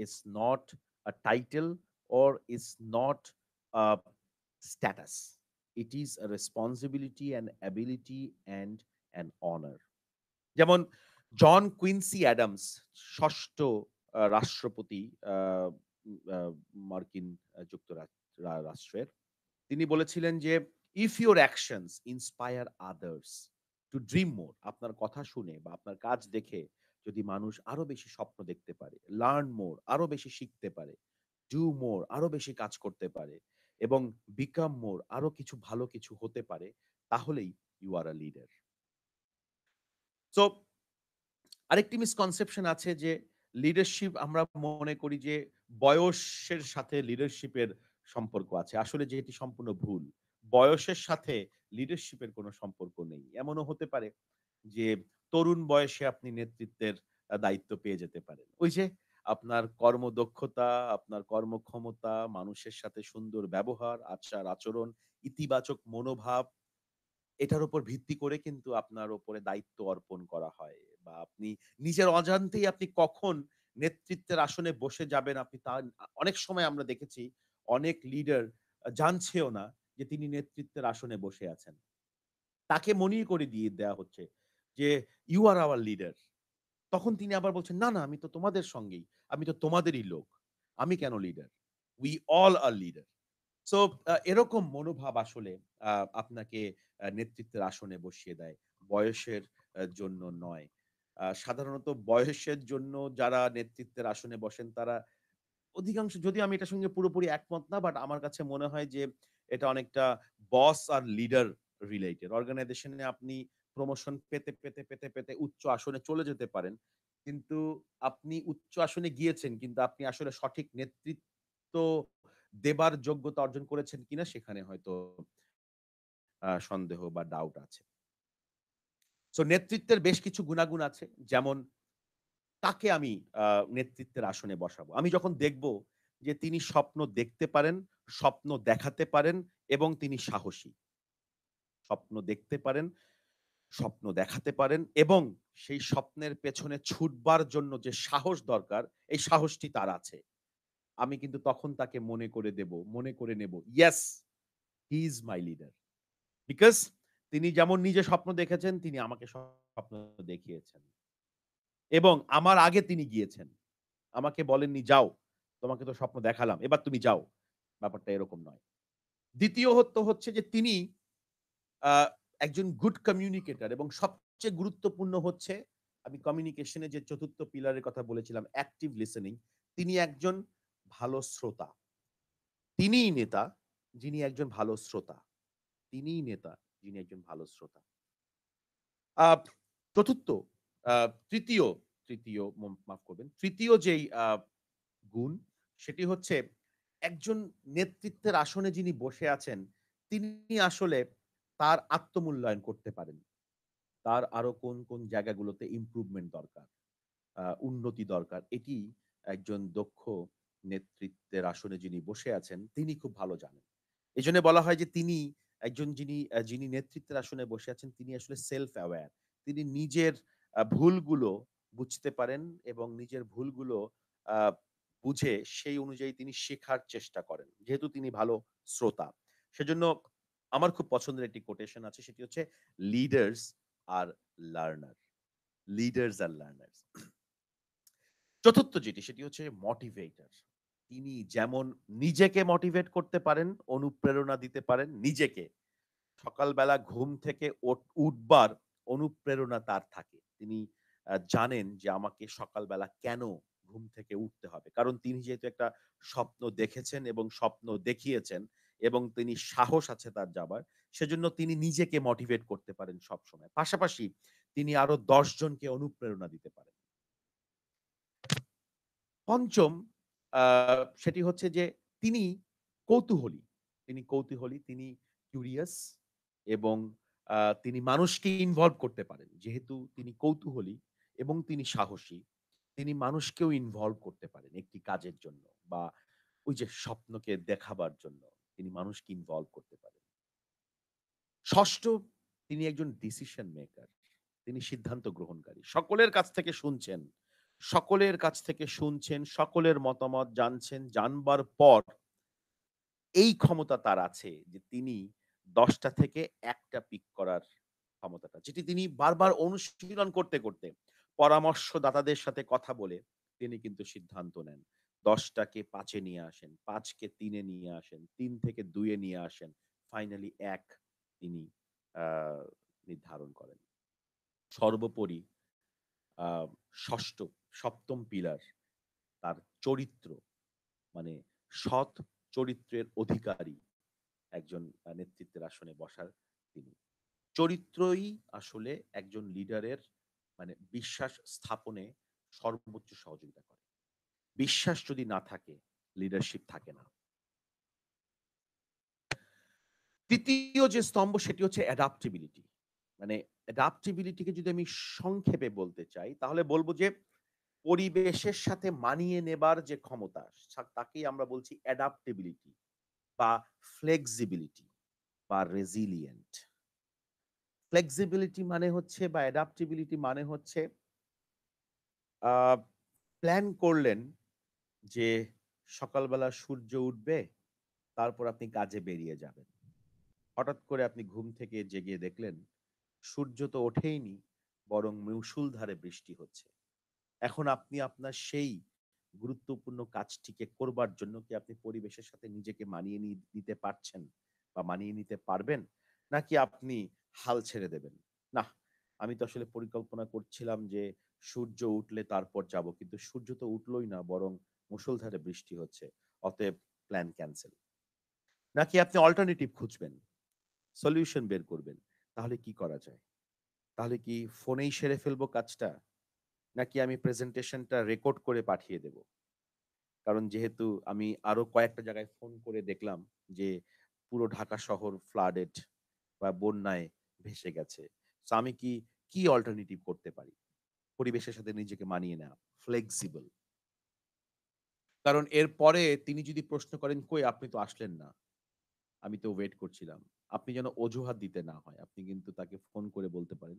is not a title or is not status it is responsibility and ability and an honour যেমন জন কুইন্সি অ্যাডামস ষষ্ঠ রাষ্ট্রপতি মার্কিন যুক্তরাষ্ট্রের তিনি বলেছিলেন যে if your actions inspire others to dream more আপনার কথা শুনে বা আপনার কাজ দেখে যদি মানুষ আরো বেশি স্বপ্ন দেখতে পারে লার্ন মোর আরো বেশি শিখতে পারে ডু মোর আরো বেশি কাজ করতে পারে এবং বিকাম মোর আরো কিছু ভালো কিছু হতে পারে তাহলেই you are a leader so আরেকটি মিসকনসেপশন আছে যে লিডারশিপ আমরা মনে করি যে বয়সের সাথে লিডারশিপের সম্পর্ক আছে আসলে যেটি সম্পূর্ণ ভুল বয়সের সাথে লিডারশিপের কোনো সম্পর্ক নেই এমনও হতে পারে যে তরুণ বয়সে আপনি নেতৃত্বের দায়িত্ব পেয়ে যেতে পারেন ওই যে আপনার কর্মদক্ষতা আপনার কর্মক্ষমতা মানুষের সাথে সুন্দর ব্যবহার আচার আচরণ ইতিবাচক মনোভাব এটার উপর ভিত্তি করে কিন্তু আপনার উপরে দায়িত্ব অর্পণ করা হয় বা আপনি নিজের অজান্তেই আপনি কখন নেতৃত্বের আসনে বসে যাবেন আপনি তা অনেক সময় আমরা দেখেছি অনেক লিডার জানছেও না যে তিনি নেতৃত্বের আসনে বসে আছেন তাকে মনে করে দিয়ে দেয়া হচ্ছে যে ইউ আর আওয়ার লিডার তখন তিনি আবার বলছেন না না আমি তো তোমাদের সঙ্গেই আমি তো তোমাদেরই লোক আমি কেন leader we all are leader so এরকম মনোভাব আসলে আপনাকে নেতৃত্বের আসনে বসিয়ে দেয় বয়সের জন্য নয় সাধারণত বয়সের জন্য যারা নেতৃত্বের আসনে বসেন তারা অধিকাংশ যদি আমি এটার সঙ্গে পুরোপুরি একমত না বাট আমার কাছে মনে হয় যে এটা অনেকটা বস আর লিডার রিলেটেড অর্গানাইজেশনে আপনি প্রমোশন পেতে পেতে পেতে পেতে উচ্চ আসনে চলে যেতে পারেন কিন্তু আপনি উচ্চ আসনে গিয়েছেন কিন্তু আপনি আসলে সঠিক নেতৃত্ব দেবার যোগ্যতা অর্জন করেছেন কিনা সেখানে হয়তো সন্দেহ বা ডাউট আছে সো নেতৃত্বের বেশ কিছু গুণাগুণ আছে যেমন তাকে আমি নেতৃত্বের আসনে বসাবো আমি যখন দেখব যে তিনি স্বপ্ন দেখতে পারেন স্বপ্ন দেখাতে পারেন এবং তিনি সাহসী স্বপ্ন দেখতে পারেন স্বপ্ন দেখাতে পারেন এবং সেই স্বপ্নের পেছনে ছুটবার জন্য যে সাহস দরকার এই সাহসটি তার আছে আমি কিন্তু তখন তাকে মনে করে দেব মনে করে নেব yes he is my leader because তিনি যেমন নিজে স্বপ্ন দেখেছেন তিনি আমাকে স্বপ্ন দেখিয়েছেন এবং আমার আগে তিনি গিয়েছেন আমাকে বলেননি যাও তোমাকে তো স্বপ্ন দেখালাম এবার তুমি যাও ব্যাপারটা এরকম নয় দ্বিতীয় হত্য হচ্ছে যে তিনি একজন গুড কমিউনিকেটর এবং সবচেয়ে গুরুত্বপূর্ণ হচ্ছে আমি কমিউনিকেশনে যে চতুর্থ পিলারের কথা বলেছিলাম অ্যাক্টিভ লিসেনিং তিনি একজন ভালো শ্রোতা তিনিই নেতা যিনি একজন ভালো শ্রোতা তিনিই নেতা যিনি একজন ভালো শ্রোতা চতুর্থ তৃতীয় তৃতীয় মাফ করবেন তৃতীয় যেই গুণ সেটি হচ্ছে একজন নেতৃত্বের আসনে যিনি বসে আছেন তিনি আসলে তার আত্মমূল্যায়ন করতে পারেন তার আরো কোন কোন জায়গাগুলোতে ইম্প্রুভমেন্ট দরকার উন্নতি দরকার এটি একজন দক্ষ নেতৃত্বের আসনে যিনি বসে আছেন তিনি খুব ভালো জানেন এই বলা হয় যে তিনি একজন যিনি যিনি নেতৃত্বের আসনে বসে আছেন তিনি আসলে সেলফ অ্যাওয়্যার তিনি নিজের ভুলগুলো বুঝতে পারেন এবং নিজের ভুলগুলো বুঝে সেই অনুযায়ী তিনি শেখার চেষ্টা করেন যেহেতু তিনি ভালো শ্রোতা সেজন্য আমার খুব পছন্দের একটি কোটেশন আছে সেটি হচ্ছে leaders are learner leaders are learners চতুর্থ যেটি সেটি হচ্ছে মোটিভেটার তিনি যেমন নিজেকে মোটিভেট করতে পারেন অনুপ্রেরণা দিতে পারেন নিজেকে সকালবেলা ঘুম থেকে উঠবার অনুপ্রেরণা তার থাকে তিনি জানেন যে আমাকে সকালবেলা কেন ঘুম থেকে উঠতে হবে কারণ তিনি যেহেতু একটা স্বপ্ন দেখেছেন এবং স্বপ্ন দেখিয়েছেন এবং তিনি সাহস আছে তার যাবার সেজন্য তিনি নিজেকে মোটিভেট করতে পারেন সব সময় পাশাপাশি তিনি আরো জনকে অনুপ্রেরণা দিতে পারেন পঞ্চম সেটি হচ্ছে যে তিনি কৌতূহলী তিনি কৌতূহলী তিনি কিউরিয়াস এবং তিনি মানুষকে ইনভলভ করতে পারেন যেহেতু তিনি কৌতূহলী এবং তিনি সাহসী তিনি মানুষকেও ইনভলভ করতে পারেন একটি কাজের জন্য বা ওই যে স্বপ্নকে দেখাবার জন্য তিনি মানুষকে ইনভলভ করতে পারেন ষষ্ঠ তিনি একজন ডিসিশন মেকার তিনি সিদ্ধান্ত গ্রহণকারী সকলের কাছ থেকে শুনছেন সকলের কাছ থেকে শুনছেন সকলের মতামত জানছেন জানবার পর এই ক্ষমতা তার আছে যে তিনি দশটা থেকে একটা পিক করার ক্ষমতাটা যেটি তিনি বারবার অনুশীলন করতে করতে পরামর্শদাতাদের সাথে কথা বলে তিনি কিন্তু সিদ্ধান্ত নেন দশটাকে পাঁচে নিয়ে আসেন পাঁচকে তিনে নিয়ে আসেন তিন থেকে দুয়ে নিয়ে আসেন ফাইনালি এক তিনি নির্ধারণ করেন সর্বোপরি ষষ্ঠ সপ্তম পিলার তার চরিত্র মানে সৎ চরিত্রের অধিকারী একজন নেতৃত্বের আসনে বসার তিনি চরিত্রই আসলে একজন লিডারের মানে বিশ্বাস স্থাপনে সর্বোচ্চ সহযোগিতা করে বিশ্বাস যদি না থাকে লিডারশিপ থাকে না তৃতীয় যে স্তম্ভ সেটি হচ্ছে অ্যাডাপ্টিবিলিটি মানে অ্যাডাপ্টিবিলিটিকে যদি আমি সংক্ষেপে বলতে চাই তাহলে বলবো যে পরিবেশের সাথে মানিয়ে নেবার যে ক্ষমতা তাকেই আমরা বলছি অ্যাডাপ্টেবিলিটি বা ফ্লেক্সিবিলিটি বা রেজিলিয়েন্ট ফ্লেক্সিবিলিটি মানে হচ্ছে বা অ্যাডাপ্টেবিলিটি মানে হচ্ছে প্ল্যান করলেন যে সকালবেলা সূর্য উঠবে তারপর আপনি কাজে বেরিয়ে যাবেন হঠাৎ করে আপনি ঘুম থেকে জেগে দেখলেন সূর্য তো ওঠেইনি বরং মুসুলধারে বৃষ্টি হচ্ছে এখন আপনি আপনার সেই গুরুত্বপূর্ণ কাজটিকে করবার জন্য কি আপনি পরিবেশের সাথে নিজেকে মানিয়ে নিতে পারছেন বা মানিয়ে নিতে পারবেন নাকি আপনি হাল ছেড়ে দেবেন না আমি তো আসলে পরিকল্পনা করছিলাম যে সূর্য উঠলে তারপর যাব কিন্তু সূর্য তো উঠলই না বরং মুসলধারে বৃষ্টি হচ্ছে অতএব প্ল্যান ক্যান্সেল নাকি আপনি অল্টারনেটিভ খুঁজবেন সলিউশন বের করবেন তাহলে কি করা যায় তাহলে কি ফোনেই সেরে ফেলবো কাজটা নাকি আমি প্রেজেন্টেশনটা রেকর্ড করে পাঠিয়ে দেব কারণ যেহেতু আমি আরো কয়েকটা জায়গায় ফোন করে দেখলাম যে পুরো ঢাকা শহর ফ্লাডেড বা বন্যায় ভেসে গেছে তো আমি কি কি অল্টারনেটিভ করতে পারি পরিবেশের সাথে নিজেকে মানিয়ে নেওয়া ফ্লেক্সিবল কারণ এরপরে তিনি যদি প্রশ্ন করেন কই আপনি তো আসলেন না আমি তো ওয়েট করছিলাম আপনি যেন অজুহাত দিতে না হয় আপনি কিন্তু তাকে ফোন করে বলতে পারেন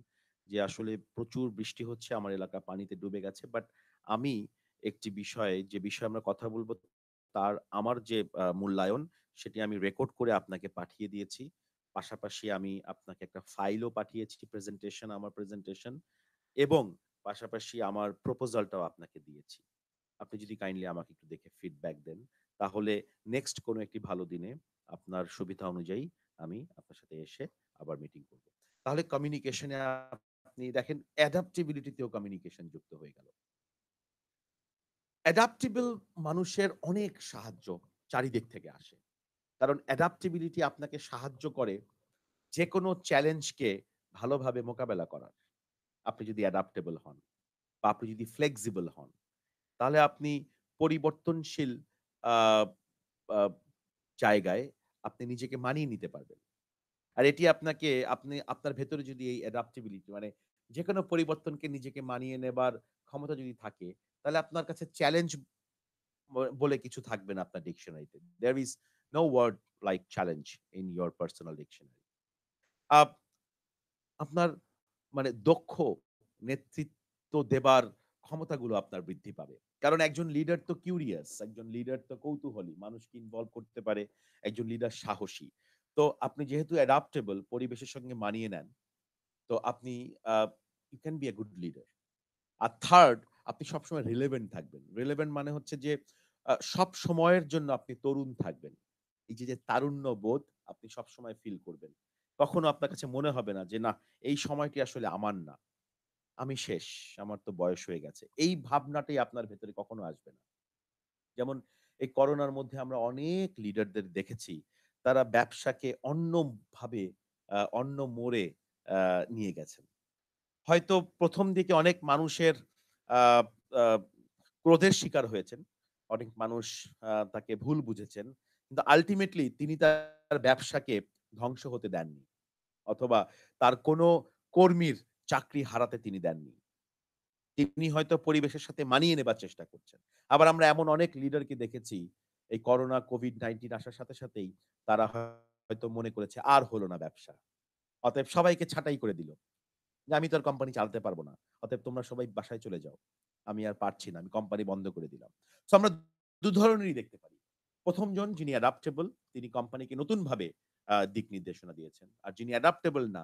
যে আসলে প্রচুর বৃষ্টি হচ্ছে আমার এলাকা পানিতে ডুবে গেছে বাট আমি একটি বিষয়ে যে বিষয়ে আমরা কথা বলবো তার আমার যে মূল্যায়ন সেটি আমি রেকর্ড করে আপনাকে পাঠিয়ে দিয়েছি পাশাপাশি আমি আপনাকে একটা ফাইলও পাঠিয়েছি প্রেজেন্টেশন আমার প্রেজেন্টেশন এবং পাশাপাশি আমার প্রপোজালটাও আপনাকে দিয়েছি আপনি যদি কাইন্ডলি আমাকে একটু দেখে ফিডব্যাক দেন তাহলে নেক্সট কোনো একটি ভালো দিনে আপনার সুবিধা অনুযায়ী আমি আপনার সাথে এসে আবার মিটিং করব তাহলে কমিউনিকেশনে আপনি দেখেন অ্যাডাপ্টিবিলিটিতেও কমিউনিকেশন যুক্ত হয়ে গেল অ্যাডাপ্টেবল মানুষের অনেক সাহায্য চারিদিক থেকে আসে কারণ অ্যাডাপ্টিবিলিটি আপনাকে সাহায্য করে যে কোনো চ্যালেঞ্জকে ভালোভাবে মোকাবেলা করার আপনি যদি অ্যাডাপ্টেবল হন বা আপনি যদি ফ্লেক্সিবল হন তাহলে আপনি পরিবর্তনশীল জায়গায় আপনি নিজেকে মানিয়ে নিতে পারবেন আর এটি আপনাকে আপনি আপনার ভেতরে যদি এই অ্যাডাপ্টিবিলিটি মানে যে কোনো পরিবর্তনকে নিজেকে মানিয়ে নেবার ক্ষমতা যদি থাকে তাহলে আপনার কাছে চ্যালেঞ্জ বলে কিছু থাকবে না আপনার ডিকশনারিতে there is no word like challenge in your personal dictionary আপনার মানে দক্ষ নেতৃত্ব দেবার ক্ষমতাগুলো আপনার বৃদ্ধি পাবে কারণ একজন লিডার তো কিউরিয়াস একজন লিডার তো কৌতূহলী মানুষকে ইনভলভ করতে পারে একজন লিডার সাহসী তো আপনি যেহেতু অ্যাডাপ্টেবল পরিবেশের সঙ্গে মানিয়ে নেন তো আপনি you can be a good leader আর থার্ড আপনি সবসময় রিলেভেন্ট থাকবেন রিলেভেন্ট মানে হচ্ছে যে সব সময়ের জন্য আপনি তরুণ থাকবেন এই যে যে তারুণ্য বোধ আপনি সব সময় ফিল করবেন কখনো আপনার কাছে মনে হবে না যে না এই সময়টি আসলে আমার না আমি শেষ আমার তো বয়স হয়ে গেছে এই ভাবনাটাই আপনার ভেতরে কখনো আসবে না যেমন এই করোনার মধ্যে আমরা অনেক লিডারদের দেখেছি তারা ব্যবসাকে অন্যভাবে অন্য মোড়ে নিয়ে গেছেন হয়তো প্রথম দিকে অনেক মানুষের ক্রোধের শিকার হয়েছেন অনেক মানুষ তাকে ভুল বুঝেছেন কিন্তু আলটিমেটলি তিনি তার ব্যবসাকে ধ্বংস হতে দেননি অথবা তার কোনো কর্মীর চাকরি হারাতে তিনি দেননি তিনি হয়তো পরিবেশের সাথে মানিয়ে নেবার চেষ্টা করছেন আবার আমরা এমন অনেক লিডারকে দেখেছি এই করোনা কোভিড নাইন্টিন আসার সাথে সাথেই তারা হয়তো মনে করেছে আর হলো না ব্যবসা অতএব সবাইকে ছাটাই করে দিল যে আমি তোর কোম্পানি চালাতে পারবো না অতএব তোমরা সবাই বাসায় চলে যাও আমি আর পারছি না আমি কোম্পানি বন্ধ করে দিলাম তো আমরা দু ধরনেরই দেখতে পারি প্রথম জন যিনি অ্যাডাপ্টেবল তিনি কোম্পানিকে নতুনভাবে দিক নির্দেশনা দিয়েছেন আর যিনি অ্যাডাপ্টেবল না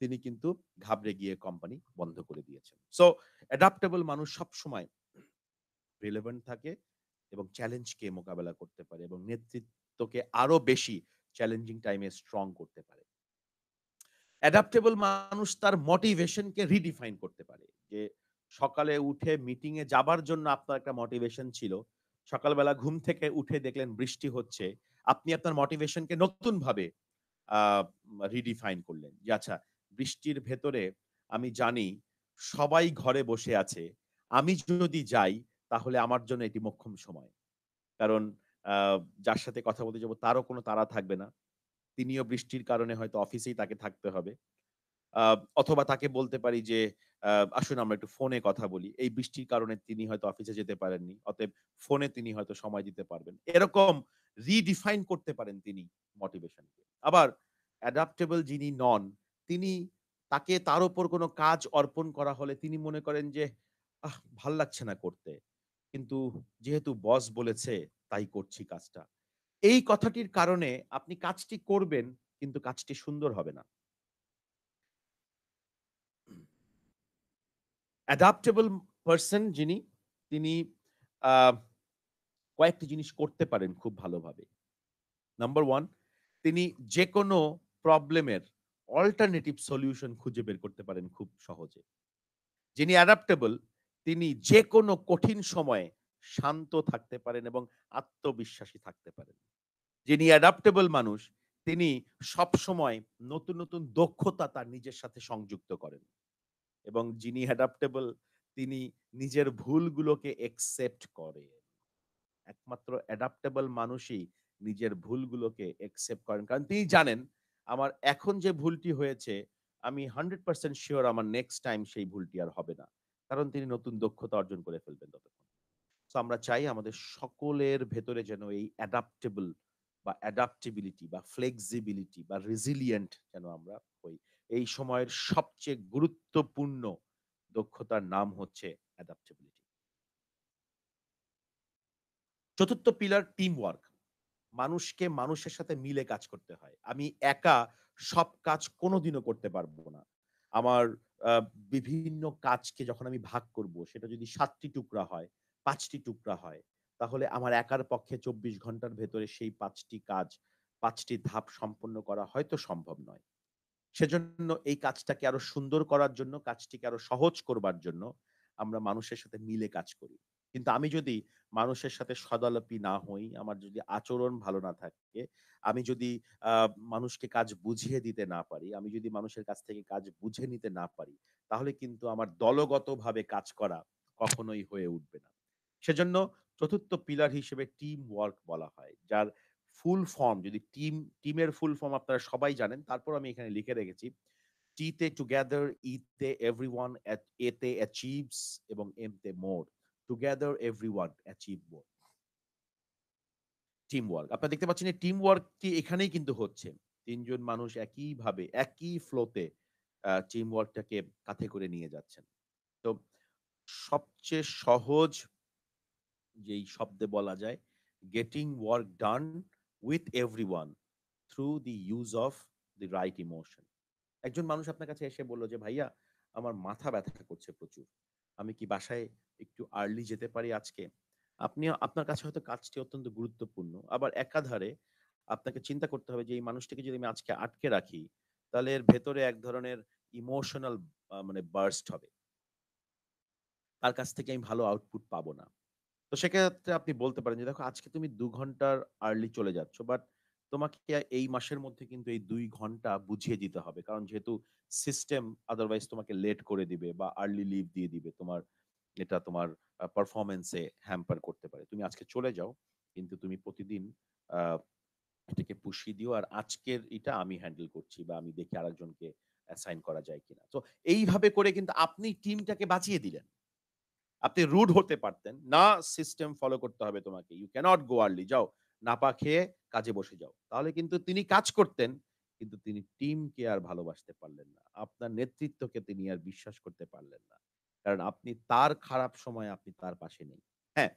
তিনি কিন্তু ঘাবড়ে গিয়ে কোম্পানি বন্ধ করে দিয়েছেন সো অ্যাডাপ্টেবল মানুষ সব সময় রিলেভেন্ট থাকে এবং চ্যালেঞ্জকে মোকাবেলা করতে পারে এবং নেতৃত্বকে আরো বেশি চ্যালেঞ্জিং টাইমে স্ট্রং করতে পারে অ্যাডাপ্টেবল মানুষ তার মোটিভেশনকে রিডিফাইন করতে পারে যে সকালে উঠে মিটিং এ যাবার জন্য আপনার একটা মোটিভেশন ছিল সকালবেলা ঘুম থেকে উঠে দেখলেন বৃষ্টি হচ্ছে আপনি আপনার মোটিভেশনকে নতুন ভাবে রিডিফাইন করলেন যে আচ্ছা বৃষ্টির ভেতরে আমি জানি সবাই ঘরে বসে আছে আমি যদি যাই তাহলে আমার জন্য এটি মোক্ষম সময় কারণ যার সাথে কথা বলতে যাবো তারও কোনো তারা থাকবে না তিনিও বৃষ্টির কারণে হয়তো অফিসেই তাকে থাকতে হবে অথবা তাকে বলতে পারি যে আসুন আমরা একটু ফোনে কথা বলি এই বৃষ্টির কারণে তিনি হয়তো অফিসে যেতে পারেননি অতএব ফোনে তিনি হয়তো সময় দিতে পারবেন এরকম রিডিফাইন করতে পারেন তিনি মোটিভেশনকে আবার অ্যাডাপ্টেবল যিনি নন তিনি তাকে তার উপর কোনো কাজ অর্পণ করা হলে তিনি মনে করেন যে আহ ভাল লাগছে না করতে কিন্তু যেহেতু বস বলেছে তাই করছি কাজটা এই কথাটির কারণে আপনি কাজটি করবেন কিন্তু কাজটি সুন্দর হবে না অ্যাডাপ্টেবল পার্সন যিনি তিনি কয়েকটি জিনিস করতে পারেন খুব ভালোভাবে নাম্বার ওয়ান তিনি যে কোনো প্রবলেমের অল্টারনেটিভ সলিউশন খুঁজে বের করতে পারেন খুব সহজে যিনি অ্যাডাপ্টেবল তিনি যে কোনো কঠিন সময়ে শান্ত থাকতে পারেন এবং আত্মবিশ্বাসী থাকতে পারেন যিনি অ্যাডাপ্টেবল মানুষ তিনি সব সময় নতুন নতুন দক্ষতা তার নিজের সাথে সংযুক্ত করেন এবং যিনি অ্যাডাপ্টেবল তিনি নিজের ভুলগুলোকে একসেপ্ট করে একমাত্র অ্যাডাপ্টেবল মানুষই নিজের ভুলগুলোকে একসেপ্ট করেন কারণ তিনি জানেন আমার এখন যে ভুলটি হয়েছে আমি হান্ড্রেড পার্সেন্ট শিওর আমার নেক্সট টাইম সেই ভুলটি আর হবে না কারণ তিনি নতুন দক্ষতা অর্জন করে ফেলবেন ততক্ষণ তো আমরা চাই আমাদের সকলের ভেতরে যেন এই অ্যাডাপ্টেবল বা অ্যাডাপ্টেবিলিটি বা ফ্লেক্সিবিলিটি বা রেজিলিয়েন্ট যেন আমরা হই এই সময়ের সবচেয়ে গুরুত্বপূর্ণ দক্ষতার নাম হচ্ছে অ্যাডাপ্টেবিলিটি চতুর্থ পিলার টিম ওয়ার্ক মানুষকে মানুষের সাথে মিলে কাজ করতে হয় আমি একা সব কাজ কোনোদিনও করতে পারবো না আমার বিভিন্ন কাজকে যখন আমি ভাগ করব সেটা যদি সাতটি টুকরা হয় পাঁচটি টুকরা হয় তাহলে আমার একার পক্ষে চব্বিশ ঘন্টার ভেতরে সেই পাঁচটি কাজ পাঁচটি ধাপ সম্পন্ন করা হয়তো সম্ভব নয় সেজন্য এই কাজটাকে আরো সুন্দর করার জন্য কাজটিকে আরো সহজ করবার জন্য আমরা মানুষের সাথে মিলে কাজ করি কিন্তু আমি যদি মানুষের সাথে সদালপি না হই আমার যদি আচরণ ভালো না থাকে আমি যদি মানুষকে কাজ বুঝিয়ে দিতে না পারি আমি যদি মানুষের কাছ থেকে কাজ বুঝে নিতে না পারি তাহলে কিন্তু আমার দলগতভাবে কাজ করা কখনোই হয়ে উঠবে না সেজন্য চতুর্থ পিলার হিসেবে টিম ওয়ার্ক বলা হয় যার ফুল ফর্ম যদি টিম টিমের ফুল ফর্ম আপনারা সবাই জানেন তারপর আমি এখানে লিখে রেখেছি টিতে টুগেদার ইতে এভরি ওয়ান এতে অ্যাচিভস এবং এমতে more together everyone achieve more team work আপনারা দেখতে পাচ্ছেন টিম ওয়ার্কটি এখানেই কিন্তু হচ্ছে তিনজন মানুষ একইভাবে একই ফ্লোতে টিম ওয়ার্কটাকে কাঁথে করে নিয়ে যাচ্ছেন তো সবচেয়ে সহজ যেই শব্দে বলা যায় getting work done with everyone through the use of the right emotion একজন মানুষ আপনার কাছে এসে বললো যে ভাইয়া আমার মাথা ব্যথা করছে প্রচুর আমি কি বাসায় একটু আর্লি যেতে পারি আজকে আপনি আপনার কাছে হয়তো কাজটি অত্যন্ত গুরুত্বপূর্ণ আবার একাধারে আপনাকে চিন্তা করতে হবে যে এই মানুষটিকে যদি আমি আজকে আটকে রাখি তাহলে এর ভেতরে এক ধরনের ইমোশনাল মানে বার্স্ট হবে তার কাছ থেকে আমি ভালো আউটপুট পাবো না তো সেক্ষেত্রে আপনি বলতে পারেন যে দেখো আজকে তুমি দু ঘন্টার আর্লি চলে যাচ্ছ। বাট তোমাকে এই মাসের মধ্যে কিন্তু এই দুই ঘন্টা বুঝিয়ে দিতে হবে। কারণ যেহেতু সিস্টেম আদারওয়াইজ তোমাকে লেট করে দিবে বা আর্লি লিভ দিয়ে দিবে। তোমার এটা তোমার পারফরমেন্সে হ্যাম্পার করতে পারে। তুমি আজকে চলে যাও। কিন্তু তুমি প্রতিদিন এটাকে পুষিয়ে দিও আর আজকের এটা আমি হ্যান্ডেল করছি বা আমি দেখি আরেকজনকে অ্যাসাইন করা যায় কিনা। তো এইভাবে করে কিন্তু আপনি টিমটাকে বাঁচিয়ে দিলেন। আপনি রুড হতে পারতেন না সিস্টেম ফলো করতে হবে তোমাকে ইউ ক্যানট গো আর্লি যাও নাপা খেয়ে কাজে বসে যাও তাহলে কিন্তু তিনি কাজ করতেন কিন্তু তিনি টিমকে আর ভালোবাসতে পারলেন না আপনার নেতৃত্বকে তিনি আর বিশ্বাস করতে পারলেন না কারণ আপনি তার খারাপ সময় আপনি তার পাশে নেই হ্যাঁ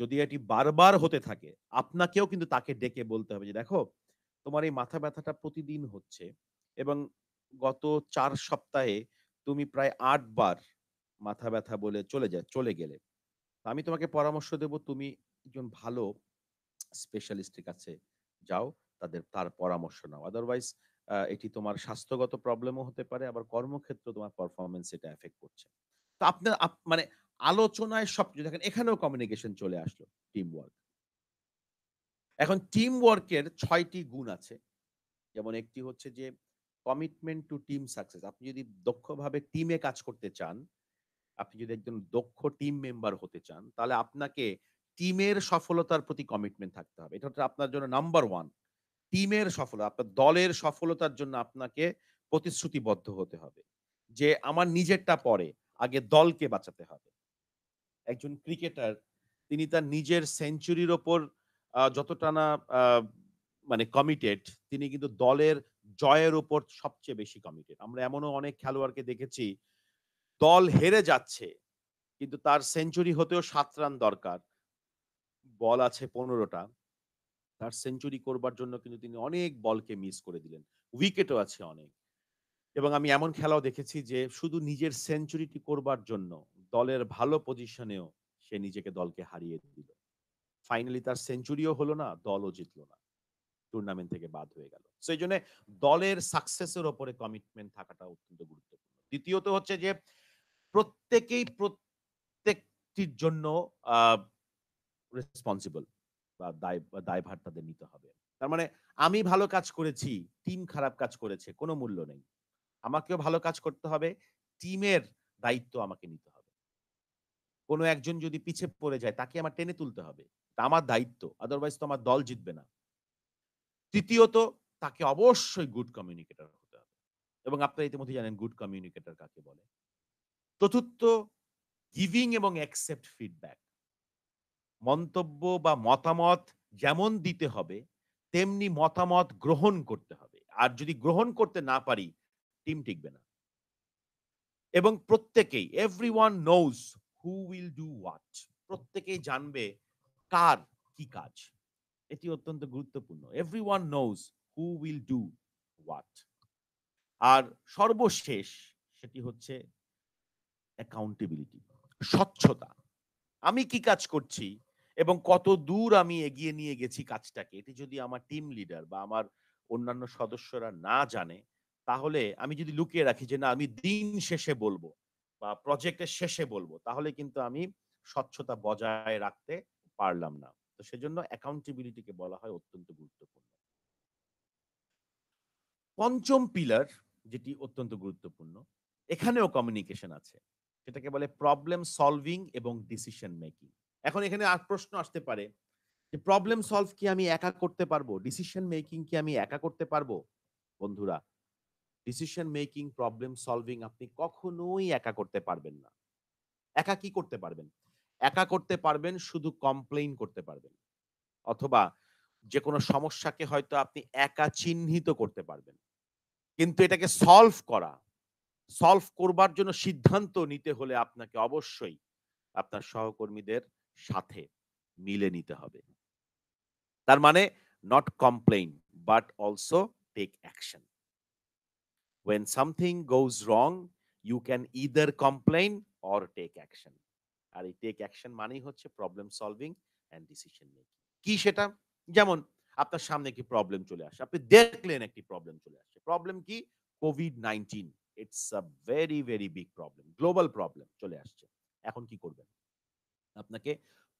যদি এটি বারবার হতে থাকে আপনাকেও কিন্তু তাকে ডেকে বলতে হবে যে দেখো তোমার এই মাথা ব্যথাটা প্রতিদিন হচ্ছে এবং গত চার সপ্তাহে তুমি প্রায় আটবার মাথা ব্যথা বলে চলে যায় চলে গেলে আমি তোমাকে পরামর্শ দেব তুমি একজন ভালো স্পেশালিস্টের কাছে যাও তাদের তার পরামর্শ নাও আদারওয়াইজ এটি তোমার স্বাস্থ্যগত প্রবলেমও হতে পারে আবার কর্মক্ষেত্র তোমার পারফরমেন্স এটা এফেক্ট করছে তো আপনার মানে আলোচনায় সব কিছু দেখেন এখানেও কমিউনিকেশন চলে আসলো টিম ওয়ার্ক এখন টিম ওয়ার্কের ছয়টি গুণ আছে যেমন একটি হচ্ছে যে কমিটমেন্ট টু টিম সাকসেস আপনি যদি দক্ষভাবে টিমে কাজ করতে চান আপনি যদি একজন দক্ষ টিম মেম্বার হতে চান তাহলে আপনাকে টিমের সফলতার প্রতি কমিটমেন্ট থাকতে হবে এটা হচ্ছে আপনার জন্য নাম্বার ওয়ান টিমের সফলতা আপনার দলের সফলতার জন্য আপনাকে প্রতিশ্রুতিবদ্ধ হতে হবে যে আমার নিজেরটা পরে আগে দলকে বাঁচাতে হবে একজন ক্রিকেটার তিনি তার নিজের সেঞ্চুরির ওপর যতটা না মানে কমিটেড তিনি কিন্তু দলের জয়ের ওপর সবচেয়ে বেশি কমিটেড আমরা এমনও অনেক খেলোয়াড়কে দেখেছি দল হেরে যাচ্ছে কিন্তু তার সেঞ্চুরি হতেও সাত রান দরকার বল আছে পনেরোটা তার সেঞ্চুরি করবার জন্য কিন্তু তিনি অনেক বলকে মিস করে দিলেন উইকেটও আছে অনেক এবং আমি এমন খেলাও দেখেছি যে শুধু নিজের সেঞ্চুরিটি করবার জন্য দলের ভালো পজিশনেও সে নিজেকে দলকে হারিয়ে দিল ফাইনালি তার সেঞ্চুরিও হলো না দলও জিতলো না টুর্নামেন্ট থেকে বাদ হয়ে গেল সেই জন্য দলের সাকসেসের ওপরে কমিটমেন্ট থাকাটা অত্যন্ত গুরুত্বপূর্ণ দ্বিতীয়ত হচ্ছে যে প্রত্যেকেই প্রত্যেকটির জন্য রেসপন্সিবল বা দায় দায়ভার তাদের নিতে হবে তার মানে আমি ভালো কাজ করেছি টিম খারাপ কাজ করেছে কোনো মূল্য নেই আমাকেও ভালো কাজ করতে হবে টিমের দায়িত্ব আমাকে নিতে হবে কোনো একজন যদি পিছে পড়ে যায় তাকে আমার টেনে তুলতে হবে তা আমার দায়িত্ব আদারওয়াইজ তো আমার দল জিতবে না তৃতীয়ত তাকে অবশ্যই গুড কমিউনিকেটর হতে হবে এবং আপনারা ইতিমধ্যে জানেন গুড কমিউনিকেটর কাকে বলে চতুর্থ গিভিং এবং অ্যাকসেপ্ট ফিডব্যাক মন্তব্য বা মতামত যেমন দিতে হবে তেমনি মতামত গ্রহণ করতে হবে আর যদি গ্রহণ করতে না পারি টিম টিকবে না এবং প্রত্যেকেই everyone knows who will do what প্রত্যেকেই জানবে কার কি কাজ এটি অত্যন্ত গুরুত্বপূর্ণ everyone knows who will do what আর সর্বশেষ সেটি হচ্ছে অ্যাকাউন্টেবিলিটি স্বচ্ছতা আমি কি কাজ করছি এবং কত দূর আমি এগিয়ে নিয়ে গেছি কাজটাকে এটি যদি আমার টিম লিডার বা আমার অন্যান্য সদস্যরা না জানে তাহলে আমি যদি লুকিয়ে রাখি যে না আমি দিন শেষে বলবো বা প্রজেক্টের শেষে বলবো তাহলে কিন্তু আমি স্বচ্ছতা বজায় রাখতে পারলাম না তো সেজন্য অ্যাকাউন্টেবিলিটিকে বলা হয় অত্যন্ত গুরুত্বপূর্ণ পঞ্চম পিলার যেটি অত্যন্ত গুরুত্বপূর্ণ এখানেও কমিউনিকেশন আছে এটাকে বলে প্রবলেম সলভিং এবং ডিসিশন মেকিং এখন এখানে আর প্রশ্ন আসতে পারে যে প্রবলেম সলভ কি আমি একা করতে পারবো ডিসিশন মেকিং কি আমি একা করতে পারবো বন্ধুরা ডিসিশন মেকিং প্রবলেম সলভিং আপনি কখনোই একা করতে পারবেন না একা কি করতে পারবেন একা করতে পারবেন শুধু কমপ্লেইন করতে পারবেন অথবা যে কোনো সমস্যাকে হয়তো আপনি একা চিহ্নিত করতে পারবেন কিন্তু এটাকে সলভ করা সলভ করবার জন্য সিদ্ধান্ত নিতে হলে আপনাকে অবশ্যই আপনার সহকর্মীদের সাথে মিলে নিতে হবে তার মানে not complain but also take action when something goes wrong you can either complain or take action আর এই টেক অ্যাকশন মানেই হচ্ছে problem solving and decision making কি সেটা যেমন আপনার সামনে কি প্রবলেম চলে আসে আপনি দেখলেন একটি প্রবলেম চলে আসে প্রবলেম কি COVID nineteen it's a very very big problem global problem চলে আসছে এখন কি করবেন আপনাকে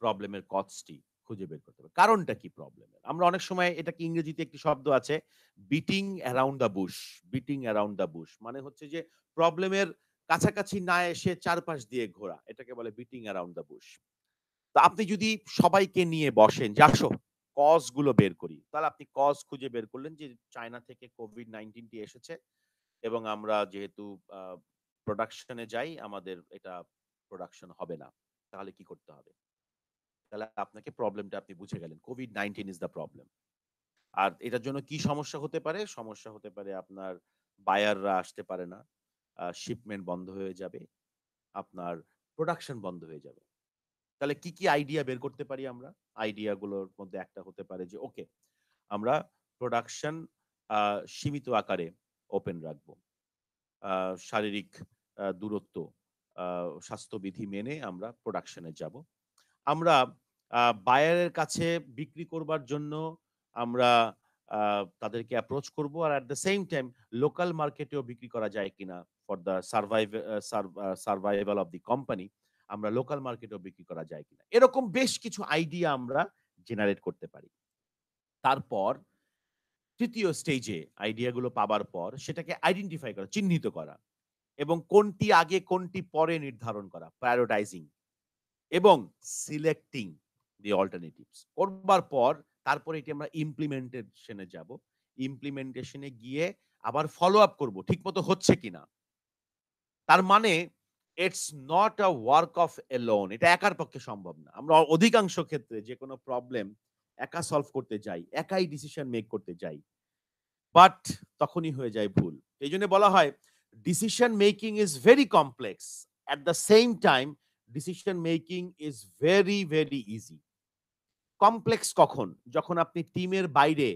প্রবলেমের কজটি খুঁজে বের করতে হবে কারণটা কি প্রবলেমের আমরা অনেক সময় এটা কি ইংরেজিতে একটি শব্দ আছে beating around the bush beating around the bush মানে হচ্ছে যে প্রবলেমের কাছাকাছি না এসে চারপাশ দিয়ে ঘোরা এটাকে বলে বিটিং অ্যারাউন্ড দ্য বুশ তো আপনি যদি সবাইকে নিয়ে বসেন যে আসো কজ গুলো বের করি তাহলে আপনি কজ খুঁজে বের করলেন যে চায়না থেকে কোভিড নাইনটিনটি এসেছে এবং আমরা যেহেতু প্রোডাকশনে যাই আমাদের এটা প্রোডাকশন হবে না তাহলে কি করতে হবে তাহলে আপনাকে প্রবলেমটা আপনি বুঝে গেলেন COVID nineteen is the problem আর এটার জন্য কি সমস্যা হতে পারে সমস্যা হতে পারে আপনার বায়াররা আসতে পারে না শিপমেন্ট বন্ধ হয়ে যাবে আপনার প্রোডাকশন বন্ধ হয়ে যাবে তাহলে কি কি আইডিয়া বের করতে পারি আমরা আইডিয়াগুলোর মধ্যে একটা হতে পারে যে ওকে আমরা প্রোডাকশন সীমিত আকারে ওপেন রাখবো শারীরিক দূরত্ব স্বাস্থ্যবিধি মেনে আমরা প্রোডাকশনে যাব আমরা বায়ারের কাছে বিক্রি করবার জন্য আমরা তাদেরকে অ্যাপ্রোচ করব আর at the same time local মার্কেটেও বিক্রি করা যায় কিনা for the survive survival of the company আমরা লোকাল মার্কেটেও বিক্রি করা যায় কিনা এরকম বেশ কিছু আইডিয়া আমরা জেনারেট করতে পারি তারপর তৃতীয় স্টেজে আইডিয়াগুলো পাবার পর সেটাকে আইডেন্টিফাই করা চিহ্নিত করা এবং কোনটি আগে কোনটি পরে নির্ধারণ করা প্রায়োরিটাইজিং এবং সিলেক্টিং দি অল্টারনেটিভস করবার পর তারপরে এটি আমরা ইমপ্লিমেন্টেশনে যাব ইমপ্লিমেন্টেশনে গিয়ে আবার ফলো আপ করবো ঠিক মতো হচ্ছে কিনা তার মানে it's not a work of alone এটা একার পক্ষে সম্ভব না আমরা অধিকাংশ ক্ষেত্রে যে কোনো প্রবলেম একা সলভ করতে যাই একাই ডিসিশন মেক করতে যাই বাট তখনই হয়ে যায় ভুল এই জন্য বলা হয় decision making is very complex at the same time decision making is very very easy complex কখন যখন আপনি টিমের বাইরে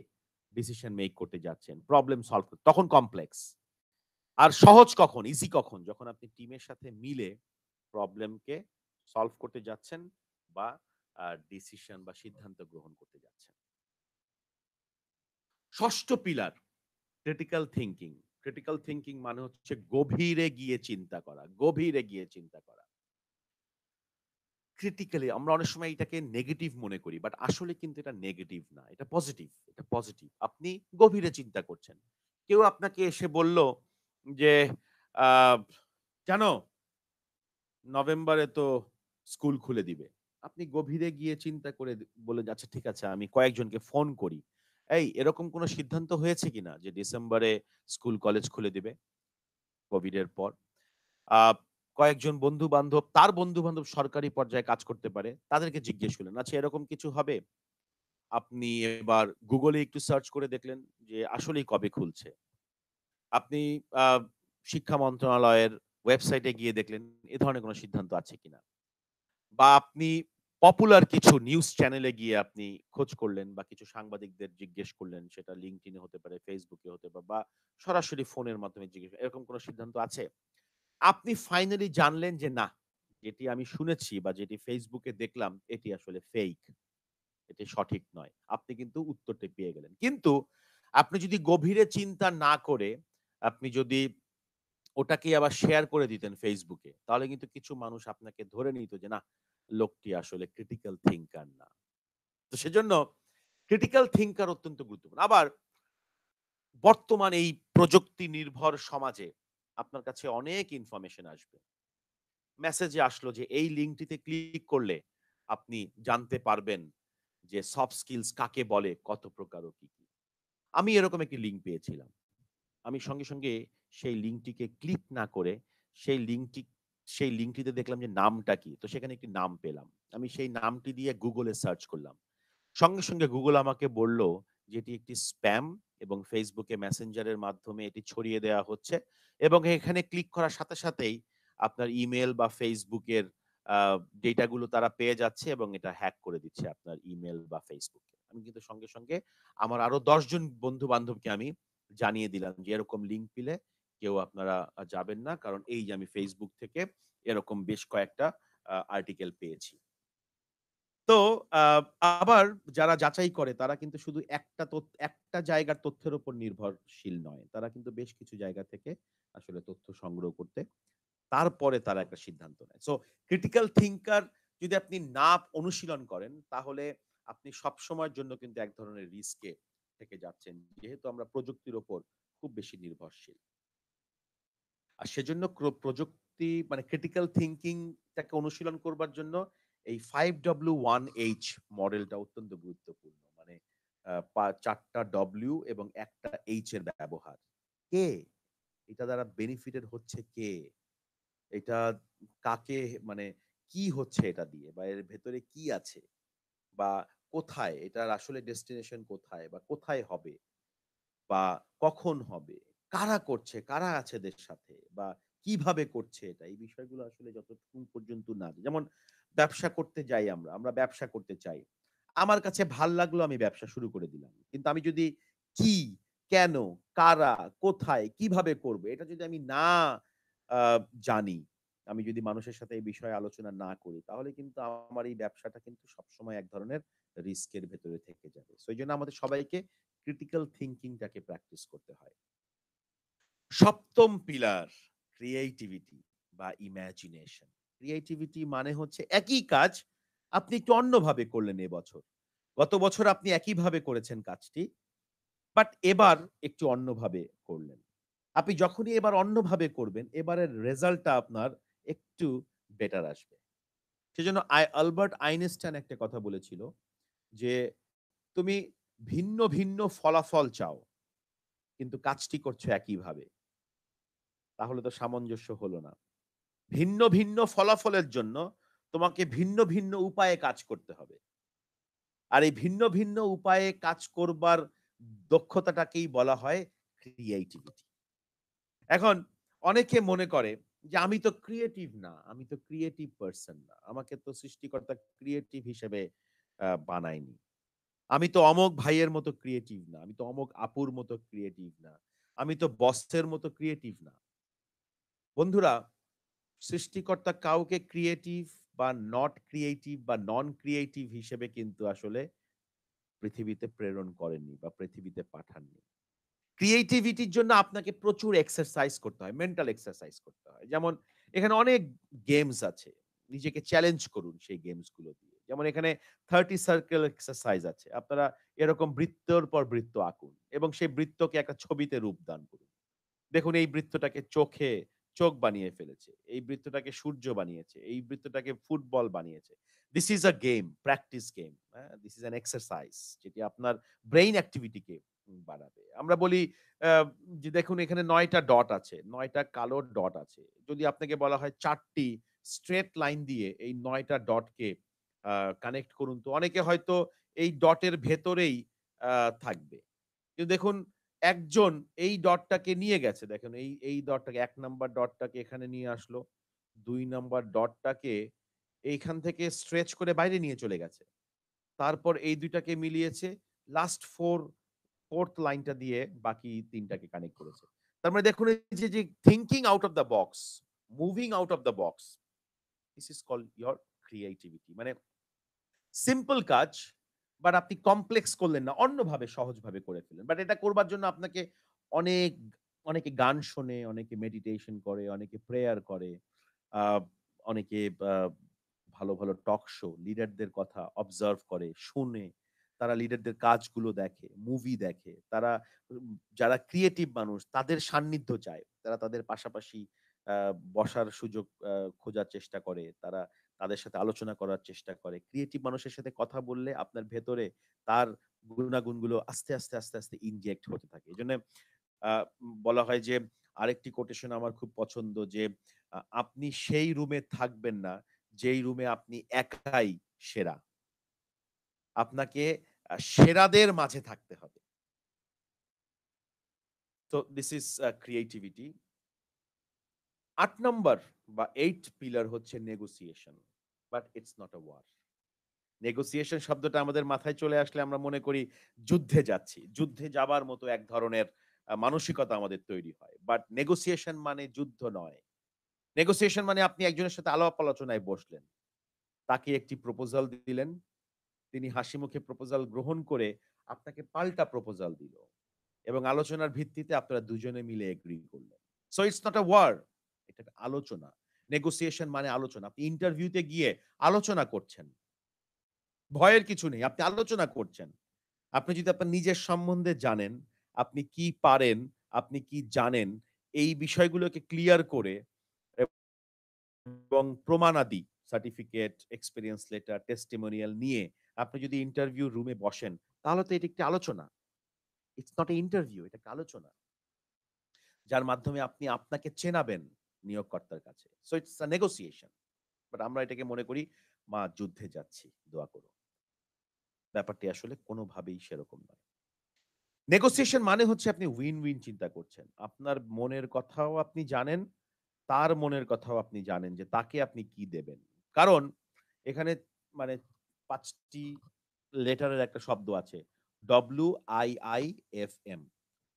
ডিসিশন মেক করতে যাচ্ছেন প্রবলেম সলভ করতে তখন কমপ্লেক্স আর সহজ কখন ইজি কখন যখন আপনি টিমের সাথে মিলে প্রবলেমকে সলভ করতে যাচ্ছেন বা ডিসিশন বা সিদ্ধান্ত গ্রহণ করতে যাচ্ছেন ষষ্ঠ pillar critical thinking critical thinking মানে হচ্ছে গভীরে গিয়ে চিন্তা করা গভীরে গিয়ে চিন্তা করা ক্রিটিক্যালি আমরা অনেক সময় এটাকে নেগেটিভ মনে করি বাট আসলে কিন্তু এটা নেগেটিভ না এটা পজিটিভ এটা পজিটিভ আপনি গভীরে চিন্তা করছেন কেউ আপনাকে এসে বলল যে জানো নভেম্বরে তো স্কুল খুলে দিবে আপনি গভীরে গিয়ে চিন্তা করে বলে আচ্ছা ঠিক আছে আমি কয়েকজনকে ফোন করি এই এরকম কোনো সিদ্ধান্ত হয়েছে কিনা যে ডিসেম্বরে স্কুল কলেজ খুলে দিবে কোভিড এর পর কয়েকজন বন্ধু বান্ধব তার বন্ধু বান্ধব সরকারি পর্যায়ে কাজ করতে পারে তাদেরকে জিজ্ঞেস করলেন আচ্ছা এরকম কিছু হবে আপনি এবার গুগলে একটু সার্চ করে দেখলেন যে আসলেই কবে খুলছে আপনি শিক্ষা মন্ত্রণালয়ের ওয়েবসাইটে গিয়ে দেখলেন এ ধরনের কোনো সিদ্ধান্ত আছে কিনা বা আপনি পপুলার কিছু নিউজ চ্যানেলে গিয়ে আপনি খোঁজ করলেন বা কিছু সাংবাদিকদের জিজ্ঞেস করলেন সেটা লিঙ্ক ইনে হতে পারে ফেসবুকে হতে পারে বা সরাসরি ফোনের মাধ্যমে জিজ্ঞেস এরকম কোনো সিদ্ধান্ত আছে আপনি ফাইনালি জানলেন যে না যেটি আমি শুনেছি বা যেটি ফেসবুকে দেখলাম এটি আসলে ফেক এটি সঠিক নয় আপনি কিন্তু উত্তরটি পেয়ে গেলেন কিন্তু আপনি যদি গভীরে চিন্তা না করে আপনি যদি ওটাকে আবার শেয়ার করে দিতেন ফেসবুকে তাহলে কিন্তু কিছু মানুষ আপনাকে ধরে নিত যে না লোকটি আসলে ক্রিটিক্যাল থিঙ্কার না তো সেজন্য ক্রিটিক্যাল থিঙ্কার অত্যন্ত গুরুত্বপূর্ণ আবার বর্তমান এই প্রযুক্তি নির্ভর সমাজে আপনার কাছে অনেক ইনফরমেশন আসবে মেসেজে আসলো যে এই লিঙ্কটিতে ক্লিক করলে আপনি জানতে পারবেন যে সফট স্কিলস কাকে বলে কত প্রকার ও কি কি আমি এরকম একটি লিঙ্ক পেয়েছিলাম আমি সঙ্গে সঙ্গে সেই লিঙ্কটিকে ক্লিক না করে সেই লিঙ্কটি সেই লিঙ্কটিতে দেখলাম যে নামটা কি তো সেখানে একটি নাম পেলাম আমি সেই নামটি দিয়ে গুগলে সার্চ করলাম সঙ্গে সঙ্গে গুগল আমাকে বলল যে এটি একটি স্প্যাম এবং ফেসবুকে মেসেঞ্জারের মাধ্যমে এটি ছড়িয়ে দেওয়া হচ্ছে এবং এখানে ক্লিক করার সাথে সাথেই আপনার ইমেল বা ফেসবুকের ডেটাগুলো তারা পেয়ে যাচ্ছে এবং এটা হ্যাক করে দিচ্ছে আপনার ইমেল বা ফেসবুক আমি কিন্তু সঙ্গে সঙ্গে আমার আরো দশজন বন্ধু বান্ধবকে আমি জানিয়ে দিলাম যে এরকম লিঙ্ক পেলে কেউ আপনারা যাবেন না কারণ এই যে আমি ফেসবুক থেকে এরকম বেশ কয়েকটা আর্টিকেল পেয়েছি তো আবার যারা যাচাই করে তারা কিন্তু শুধু একটা একটা জায়গার তথ্যের উপর নির্ভরশীল নয় তারা কিন্তু বেশ কিছু জায়গা থেকে আসলে তথ্য সংগ্রহ করতে তারপরে তারা একটা সিদ্ধান্ত নেয় সো ক্রিটিক্যাল থিঙ্কার যদি আপনি না অনুশীলন করেন তাহলে আপনি সব সময়ের জন্য কিন্তু এক ধরনের রিস্কে থেকে যাচ্ছেন যেহেতু আমরা প্রযুক্তির ওপর খুব বেশি নির্ভরশীল আর সেজন্য প্রযুক্তি মানে ক্রিটিক্যাল থিঙ্কিংটাকে অনুশীলন করবার জন্য এই ফাইভ ডব্লিউ ওয়ান এইচ মডেলটা অত্যন্ত গুরুত্বপূর্ণ মানে চারটা ডব্লিউ এবং একটা এইচ এর ব্যবহার কে এটা দ্বারা বেনিফিটেড হচ্ছে কে এটা কাকে মানে কি হচ্ছে এটা দিয়ে বা এর ভেতরে কি আছে বা কোথায় এটার আসলে ডেস্টিনেশন কোথায় বা কোথায় হবে বা কখন হবে কারা করছে কারা আছে এদের সাথে বা কিভাবে করছে এটা এই বিষয়গুলো আসলে যতক্ষণ পর্যন্ত না যেমন ব্যবসা করতে যাই আমরা আমরা ব্যবসা করতে চাই আমার কাছে ভাল লাগলো আমি ব্যবসা শুরু করে দিলাম কিন্তু আমি যদি কি কেন কারা কোথায় কিভাবে করবে এটা যদি আমি না জানি আমি যদি মানুষের সাথে এই বিষয়ে আলোচনা না করি তাহলে কিন্তু আমার এই ব্যবসাটা কিন্তু সবসময় এক ধরনের রিস্কের ভেতরে থেকে যাবে সেই জন্য আমাদের সবাইকে ক্রিটিক্যাল থিঙ্কিংটাকে প্র্যাকটিস করতে হয় সপ্তম পিলার ক্রিয়েটিভিটি বা ইম্যাজিনেশন ক্রিয়েটিভিটি মানে হচ্ছে একই কাজ আপনি একটু অন্যভাবে করলেন এবছর গত বছর আপনি একইভাবে করেছেন কাজটি বাট এবার একটু অন্যভাবে করলেন আপনি যখনই এবার অন্যভাবে করবেন এবারের রেজাল্টটা আপনার একটু বেটার আসবে সেজন্য আই আলবার্ট আইনস্টাইন একটা কথা বলেছিল যে তুমি ভিন্ন ভিন্ন ফলাফল চাও কিন্তু কাজটি করছো একইভাবে তাহলে তো সামঞ্জস্য হলো না ভিন্ন ভিন্ন ফলাফলের জন্য তোমাকে ভিন্ন ভিন্ন উপায়ে কাজ করতে হবে আর এই ভিন্ন ভিন্ন উপায়ে কাজ করবার দক্ষতাটাকেই বলা হয় ক্রিয়েটিভিটি এখন অনেকে মনে করে যে আমি তো ক্রিয়েটিভ না আমি তো ক্রিয়েটিভ পার্সন না আমাকে তো সৃষ্টিকর্তা ক্রিয়েটিভ হিসেবে বানায়নি আমি তো অমক ভাইয়ের মতো ক্রিয়েটিভ না আমি তো অমক আপুর মতো ক্রিয়েটিভ না আমি তো বসের মতো ক্রিয়েটিভ না বন্ধুরা সৃষ্টিকর্তা কাউকে ক্রিয়েটিভ বা নট ক্রিয়েটিভ বা নন ক্রিয়েটিভ হিসেবে কিন্তু আসলে পৃথিবীতে প্রেরণ করেননি বা পৃথিবীতে পাঠাননি ক্রিয়েটিভিটির জন্য আপনাকে প্রচুর এক্সারসাইজ করতে হয় মেন্টাল এক্সারসাইজ করতে হয় যেমন এখানে অনেক গেমস আছে নিজেকে চ্যালেঞ্জ করুন সেই গেমসগুলো দিয়ে যেমন এখানে থার্টি সার্কেল এক্সারসাইজ আছে আপনারা এরকম বৃত্তর পর বৃত্ত আঁকুন এবং সেই বৃত্তকে একটা ছবিতে রূপদান করুন দেখুন এই বৃত্তটাকে চোখে চোখ বানিয়ে ফেলেছে এই বৃত্তটাকে সূর্য বানিয়েছে এই বৃত্তটাকে ফুটবল বানিয়েছে this is a game practice game this is an exercise যেটি আপনার ব্রেইন অ্যাক্টিভিটিকে বাড়াবে আমরা বলি যে দেখুন এখানে নয়টা ডট আছে নয়টা কালো ডট আছে যদি আপনাকে বলা হয় চারটি স্ট্রেট লাইন দিয়ে এই নয়টা ডটকে কানেক্ট করুন তো অনেকে হয়তো এই ডটের ভেতরেই থাকবে কিন্তু দেখুন একজন এই ডটটাকে নিয়ে গেছে দেখেন এই এই ডটটাকে এক নাম্বার ডটটাকে এখানে নিয়ে আসলো দুই নাম্বার ডটটাকে এইখান থেকে স্ট্রেচ করে বাইরে নিয়ে চলে গেছে তারপর এই দুইটাকে মিলিয়েছে লাস্ট ফোর ফোর্থ লাইনটা দিয়ে বাকি তিনটাকে কানেক্ট করেছে তার মানে দেখুন যে যে thinking out of the box moving out of the box this is call your creativity মানে সিম্পল কাজ বাট আপনি কমপ্লেক্স করলেন না অন্যভাবে সহজভাবে করে ফেলেন বাট এটা করবার জন্য আপনাকে অনেক অনেকে গান শোনে অনেকে মেডিটেশন করে অনেকে প্রেয়ার করে অনেকে ভালো ভালো টক শো লিডারদের কথা অবজার্ভ করে শুনে তারা লিডারদের কাজগুলো দেখে মুভি দেখে তারা যারা ক্রিয়েটিভ মানুষ তাদের সান্নিধ্য চায় তারা তাদের পাশাপাশি বসার সুযোগ খোঁজার চেষ্টা করে তারা তাদের সাথে আলোচনা করার চেষ্টা করে ক্রিয়েটিভ মানুষের সাথে কথা বললে আপনার ভেতরে তার গুণাগুণগুলো আস্তে আস্তে আস্তে আস্তে ইনজেক্ট হতে থাকে এই জন্য বলা হয় যে আরেকটি কোটেশন আমার খুব পছন্দ যে আপনি সেই রুমে থাকবেন না যেই রুমে আপনি একাই সেরা আপনাকে সেরাদের মাঝে থাকতে হবে তো দিস ইজ ক্রিয়েটিভিটি আট নম্বর বা এইট পিলার হচ্ছে negotiation but it's not a war negotiation শব্দটা আমাদের মাথায় চলে আসলে আমরা মনে করি যুদ্ধে যাচ্ছি যুদ্ধে যাবার মতো এক ধরনের মানসিকতা আমাদের তৈরি হয় বাট নেগোসিয়েশন মানে যুদ্ধ নয় নেগোসিয়েশন মানে আপনি একজনের সাথে আলাপ আলোচনায় বসলেন তাকে একটি প্রপোজাল দিলেন তিনি হাসি মুখে প্রপোজাল গ্রহণ করে আপনাকে পাল্টা প্রপোজাল দিল এবং আলোচনার ভিত্তিতে আপনারা দুজনে মিলে এগ্রি করলেন so it's not a war এটা আলোচনা নেগোসিয়েশন মানে আলোচনা আপনি ইন্টারভিউতে গিয়ে আলোচনা করছেন ভয়ের কিছু নেই আপনি আলোচনা করছেন আপনি যদি আপনার নিজের সম্বন্ধে জানেন আপনি কি পারেন আপনি কি জানেন এই বিষয়গুলোকে ক্লিয়ার করে এবং প্রমাণাদি সার্টিফিকেট এক্সপিরিয়েন্স লেটার টেস্টিমোনিয়াল নিয়ে আপনি যদি ইন্টারভিউ রুমে বসেন তাহলে তো এটি একটি আলোচনা ইটস নট এ ইন্টারভিউ এটা আলোচনা যার মাধ্যমে আপনি আপনাকে চেনাবেন নিয়োগকর্তার কাছে so it's a negotiation but আমরা এটাকে মনে করি মা যুদ্ধে যাচ্ছি দোয়া করো ব্যাপারটি আসলে কোনোভাবেই সেরকম নয় নেগোসিয়েশন মানে হচ্ছে আপনি উইন উইন চিন্তা করছেন আপনার মনের কথাও আপনি জানেন তার মনের কথাও আপনি জানেন যে তাকে আপনি কি দেবেন কারণ এখানে মানে পাঁচটি লেটারের একটা শব্দ আছে W I I F M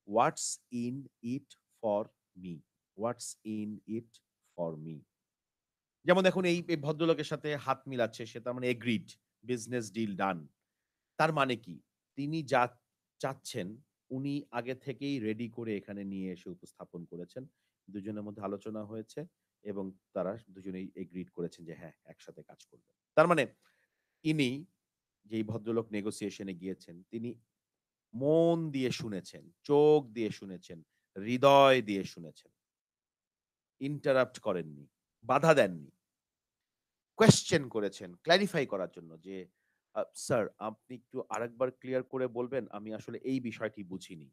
what's in it for me what's in it for me যেমন দেখুন এই ভদ্রলোকের সাথে হাত মিলাচ্ছে সে তার মানে এগ্রিড বিজনেস ডিল ডান তার মানে কি তিনি যা চাচ্ছেন উনি আগে থেকেই রেডি করে এখানে নিয়ে এসে উপস্থাপন করেছেন দুজনের মধ্যে আলোচনা হয়েছে এবং তারা দুজনেই এগ্রিড করেছেন যে হ্যাঁ একসাথে কাজ করবে তার মানে ইনি যেই ভদ্রলোক নেগোসিয়েশনে গিয়েছেন তিনি মন দিয়ে শুনেছেন চোখ দিয়ে শুনেছেন হৃদয় দিয়ে শুনেছেন ইন্টারাপ্ট করেননি বাধা দেননি কোয়েশ্চেন করেছেন ক্ল্যারিফাই করার জন্য যে স্যার আপনি একটু আরেকবার ক্লিয়ার করে বলবেন আমি আসলে এই বিষয়টি বুঝিনি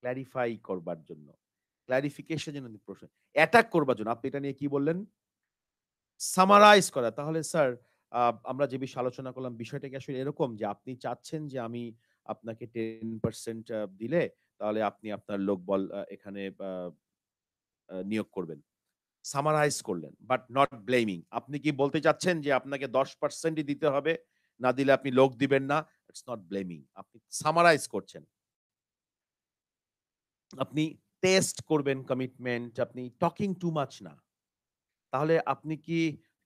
ক্ল্যারিফাই করবার জন্য ক্ল্যারিফিকেশন জন্য প্রশ্ন অ্যাটাক করবার জন্য আপনি এটা নিয়ে কি বললেন সামারাইজ করা তাহলে স্যার আমরা যে বিষয়ে আলোচনা করলাম বিষয়টাকে আসলে এরকম যে আপনি চাচ্ছেন যে আমি আপনাকে টেন পার্সেন্ট দিলে তাহলে আপনি আপনার লোকবল এখানে নিয়োগ করবেন সামারাইজ করলেন বাট নট ব্লেমিং আপনি কি বলতে চাচ্ছেন যে আপনাকে দশ পার্সেন্টই দিতে হবে না দিলে আপনি লোক দিবেন না ইটস নট ব্লেমিং আপনি সামারাইজ করছেন আপনি টেস্ট করবেন কমিটমেন্ট আপনি টকিং টু মাচ না তাহলে আপনি কি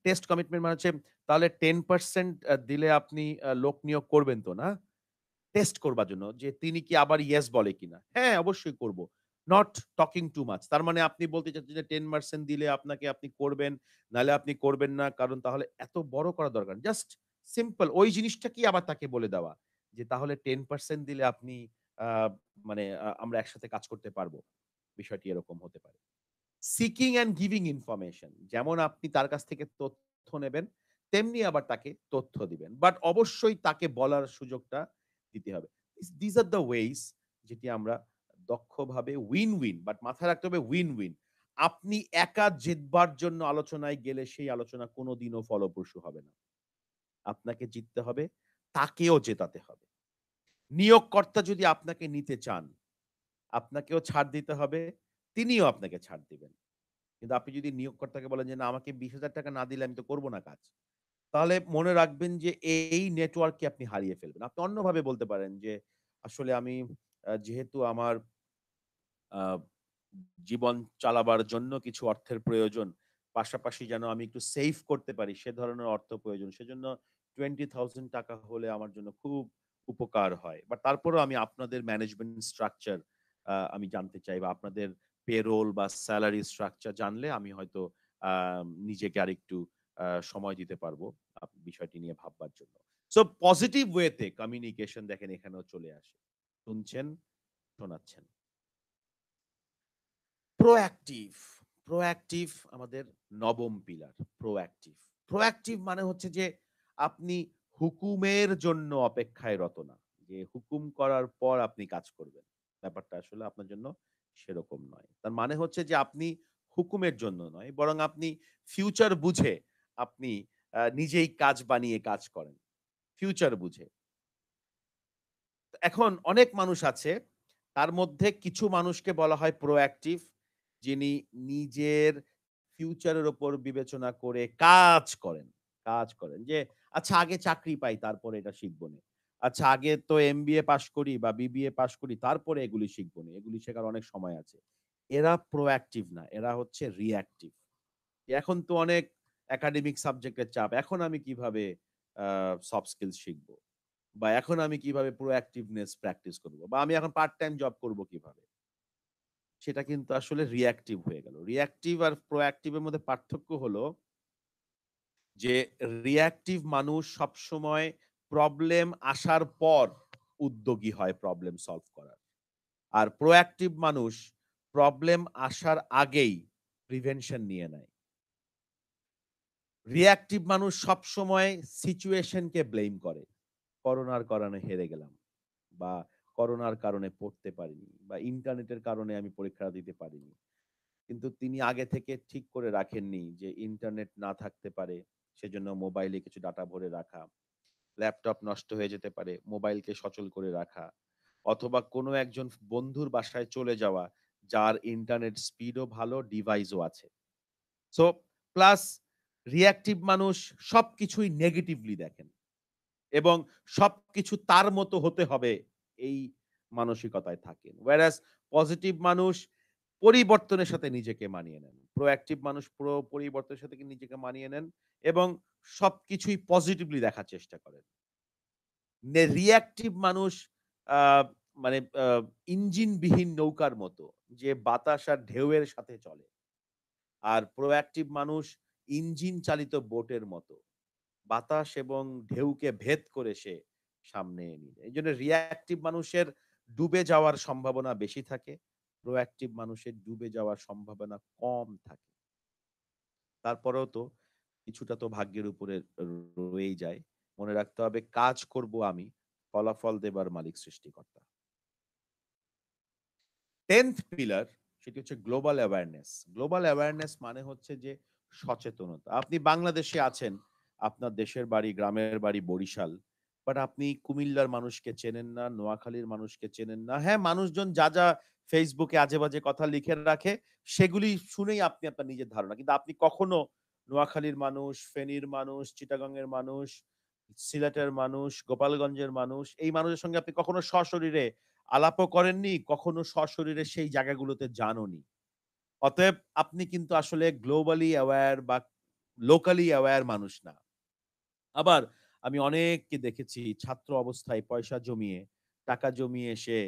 টেস্ট কমিটমেন্ট মানে হচ্ছে তাহলে টেন পার্সেন্ট দিলে আপনি লোক নিয়োগ করবেন তো না টেস্ট করবার জন্য যে তিনি কি আবার ইয়েস বলে কিনা হ্যাঁ অবশ্যই করবো নট টকিং টু মাছ তার মানে আপনি বলতে চাচ্ছেন যে টেন পার্সেন্ট দিলে আপনাকে আপনি করবেন নাহলে আপনি করবেন না কারণ তাহলে এত বড় করা দরকার জাস্ট সিম্পল ওই জিনিসটা কি আবার তাকে বলে দেওয়া যে তাহলে টেন পার্সেন্ট দিলে আপনি মানে আমরা একসাথে কাজ করতে পারবো বিষয়টি এরকম হতে পারে সিকিং অ্যান্ড গিভিং ইনফরমেশন যেমন আপনি তার কাছ থেকে তথ্য নেবেন তেমনি আবার তাকে তথ্য দিবেন বাট অবশ্যই তাকে বলার সুযোগটা দিতে হবে দিস আর দ্য ওয়েজ যেটি আমরা দক্ষভাবে উইন উইন বাট মাথায় রাখতে হবে উইন উইন আপনি একা জিতবার জন্য আলোচনায় গেলে সেই আলোচনা কোনোদিনও ফলপ্রসূ হবে না আপনাকে জিততে হবে তাকেও জেতাতে হবে নিয়োগকর্তা যদি আপনাকে নিতে চান আপনাকেও ছাড় দিতে হবে তিনিও আপনাকে ছাড় দিবেন কিন্তু আপনি যদি নিয়োগকর্তাকে বলেন যে না আমাকে বিশ হাজার টাকা না দিলে আমি তো করবো না কাজ তাহলে মনে রাখবেন যে এই নেটওয়ার্ককে আপনি হারিয়ে ফেলবেন আপনি অন্যভাবে বলতে পারেন যে আসলে আমি যেহেতু আমার জীবন চালাবার জন্য কিছু অর্থের প্রয়োজন পাশাপাশি যেন আমি একটু সেভ করতে পারি সে ধরনের অর্থ প্রয়োজন সেজন্য টোয়েন্টি থাউজেন্ড টাকা হলে আমার জন্য খুব উপকার হয় বা তারপরেও আমি আপনাদের ম্যানেজমেন্ট স্ট্রাকচার আমি জানতে চাই বা আপনাদের পেরোল বা স্যালারি স্ট্রাকচার জানলে আমি হয়তো নিজেকে আর একটু সময় দিতে পারবো বিষয়টি নিয়ে ভাববার জন্য সো পজিটিভ ওয়েতে কমিউনিকেশন দেখেন এখানেও চলে আসে শুনছেন শোনাচ্ছেন প্রোঅ্যাক্টিভ প্রোঅ্যাক্টিভ আমাদের নবম পিলার প্রোঅ্যাক্টিভ প্রোঅ্যাক্টিভ মানে হচ্ছে যে আপনি হুকুমের জন্য অপেক্ষায় রত না যে হুকুম করার পর আপনি কাজ করবেন ব্যাপারটা আসলে আপনার জন্য সেরকম নয় তার মানে হচ্ছে যে আপনি হুকুমের জন্য নয় বরং আপনি ফিউচার বুঝে আপনি নিজেই কাজ বানিয়ে কাজ করেন ফিউচার বুঝে এখন অনেক মানুষ আছে তার মধ্যে কিছু মানুষকে বলা হয় প্রোঅ্যাক্টিভ যিনি নিজের ফিউচারের ওপর বিবেচনা করে কাজ করেন কাজ করেন যে আচ্ছা আগে চাকরি পাই তারপরে এটা শিখবো না আচ্ছা আগে তো এম বি এ পাশ করি বা বিবিএ পাশ করি তারপরে এগুলি শিখবো না এগুলি শেখার অনেক সময় আছে এরা প্রোঅ্যাক্টিভ না এরা হচ্ছে রিঅ্যাক্টিভ এখন তো অনেক একাডেমিক সাবজেক্টের চাপ এখন আমি কিভাবে সফট স্কিলস শিখবো বা এখন আমি কিভাবে প্রোঅ্যাক্টিভনেস প্র্যাকটিস করব বা আমি এখন পার্ট টাইম জব করব কিভাবে সেটা কিন্তু আসলে রিয়াক্টিভ হয়ে গেল রিয়াক্টিভ আর প্রোঅ্যাক্টিভের মধ্যে পার্থক্য হলো যে রিয়াক্টিভ মানুষ সব সময় প্রবলেম আসার পর উদ্যোগী হয় প্রবলেম সলভ করার আর প্রোঅ্যাক্টিভ মানুষ প্রবলেম আসার আগেই প্রিভেনশন নিয়ে নেয় রিয়াক্টিভ মানুষ সব সময় সিচুয়েশনকে ব্লেম করে করোনার কারণে হেরে গেলাম বা করোনার কারণে পড়তে পারিনি বা ইন্টারনেটের কারণে আমি পরীক্ষা দিতে পারিনি কিন্তু তিনি আগে থেকে ঠিক করে রাখেননি যে ইন্টারনেট না থাকতে পারে সেজন্য মোবাইলে কিছু ডাটা ভরে রাখা ল্যাপটপ নষ্ট হয়ে যেতে পারে মোবাইলকে সচল করে রাখা অথবা কোনো একজন বন্ধুর বাসায় চলে যাওয়া যার ইন্টারনেট স্পিডও ভালো ডিভাইসও আছে সো প্লাস রিয়াক্টিভ মানুষ সবকিছুই নেগেটিভলি দেখেন এবং সবকিছু তার মতো হতে হবে এই মানসিকতায় থাকেন ওয়ারাস পজিটিভ মানুষ পরিবর্তনের সাথে নিজেকে মানিয়ে নেন প্রোঅ্যাক্টিভ মানুষ পুরো পরিবর্তনের সাথে নিজেকে মানিয়ে নেন এবং কিছুই পজিটিভলি দেখার চেষ্টা করেন রিয়াক্টিভ মানুষ মানে ইঞ্জিনবিহীন নৌকার মতো যে বাতাস আর ঢেউয়ের সাথে চলে আর প্রোঅ্যাক্টিভ মানুষ ইঞ্জিন চালিত বোটের মতো বাতাস এবং ঢেউকে ভেদ করে সে সামনে নিয়ে এই জন্য রিয়াক্টিভ মানুষের ডুবে যাওয়ার সম্ভাবনা বেশি থাকে প্রোঅ্যাক্টিভ মানুষের ডুবে যাওয়ার সম্ভাবনা কম থাকে তারপরেও তো কিছুটা তো ভাগ্যের উপরে রয়েই যায় মনে রাখতে হবে কাজ করব আমি ফলাফল দেবার মালিক সৃষ্টিকর্তা টেন্থ পিলার সেটি হচ্ছে গ্লোবাল অ্যাওয়ারনেস গ্লোবাল অ্যাওয়ারনেস মানে হচ্ছে যে সচেতনতা আপনি বাংলাদেশে আছেন আপনার দেশের বাড়ি গ্রামের বাড়ি বরিশাল বাট আপনি কুমিল্লার মানুষকে চেনেন না নোয়াখালীর মানুষকে চেনেন না হ্যাঁ মানুষজন যা যা ফেসবুকে আজে বাজে কথা লিখে রাখে সেগুলি শুনেই আপনি আপনার নিজের ধারণা কিন্তু আপনি কখনো নোয়াখালীর মানুষ ফেনীর মানুষ চিটাগংয়ের মানুষ সিলেটের মানুষ গোপালগঞ্জের মানুষ এই মানুষের সঙ্গে আপনি কখনো সশরীরে আলাপও করেননি কখনো সশরীরে সেই জায়গাগুলোতে জাননি অতএব আপনি কিন্তু আসলে গ্লোবালি অ্যাওয়্যার বা লোকালি অ্যাওয়্যার মানুষ না আবার আমি অনেককে দেখেছি ছাত্র অবস্থায় পয়সা জমিয়ে টাকা জমিয়ে সে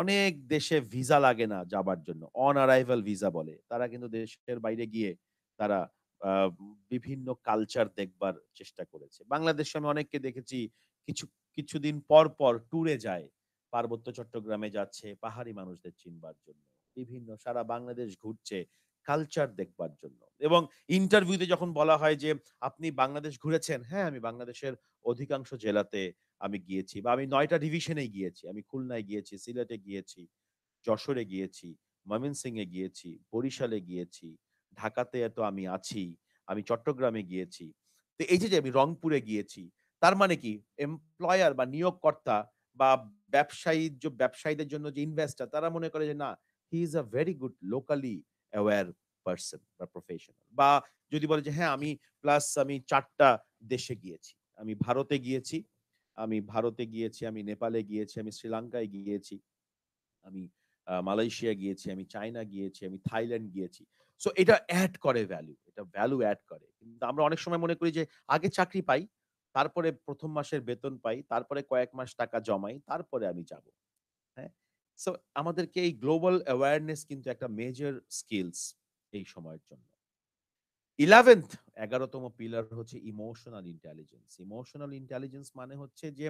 অনেক দেশে ভিসা লাগে না যাবার জন্য অন অ্যারাইভাল ভিসা বলে তারা কিন্তু দেশের বাইরে গিয়ে তারা বিভিন্ন কালচার দেখবার চেষ্টা করেছে বাংলাদেশে আমি অনেককে দেখেছি কিছু কিছুদিন পর পর ট্যুরে যায় পার্বত্য চট্টগ্রামে যাচ্ছে পাহাড়ি মানুষদের চিনবার জন্য বিভিন্ন সারা বাংলাদেশ ঘুরছে কালচার দেখবার জন্য এবং ইন্টারভিউতে যখন বলা হয় যে আপনি বাংলাদেশ ঘুরেছেন হ্যাঁ আমি বাংলাদেশের অধিকাংশ জেলাতে আমি গিয়েছি বা আমি নয়টা ডিভিশনে গিয়েছি আমি খুলনায় গিয়েছি সিলেটে গিয়েছি যশোরে গিয়েছি এ গিয়েছি বরিশালে গিয়েছি ঢাকাতে তো আমি আছি আমি চট্টগ্রামে গিয়েছি তো এই যে আমি রংপুরে গিয়েছি তার মানে কি এমপ্লয়ার বা নিয়োগকর্তা বা ব্যবসায়ী যে ব্যবসায়ীদের জন্য যে ইনভেস্টার তারা মনে করে যে না he is a very good locally aware person বা প্রফেশনাল বা যদি বলে যে হ্যাঁ আমি প্লাস আমি চারটা দেশে গিয়েছি আমি ভারতে গিয়েছি আমি ভারতে গিয়েছি আমি নেপালে গিয়েছি আমি শ্রীলঙ্কায় গিয়েছি আমি মালয়েশিয়া গিয়েছি আমি চায়না গিয়েছি আমি থাইল্যান্ড গিয়েছি সো এটা অ্যাড করে ভ্যালু এটা ভ্যালু অ্যাড করে কিন্তু আমরা অনেক সময় মনে করি যে আগে চাকরি পাই তারপরে প্রথম মাসের বেতন পাই তারপরে কয়েক মাস টাকা জমাই তারপরে আমি যাব হ্যাঁ সো আমাদেরকে এই গ্লোবাল অ্যাওয়ারনেস কিন্তু একটা মেজর স্কিলস এই সময়ের জন্য ইলেভেন্থ এগারোতম পিলার হচ্ছে ইমোশনাল ইন্টেলিজেন্স ইমোশনাল ইন্টেলিজেন্স মানে হচ্ছে যে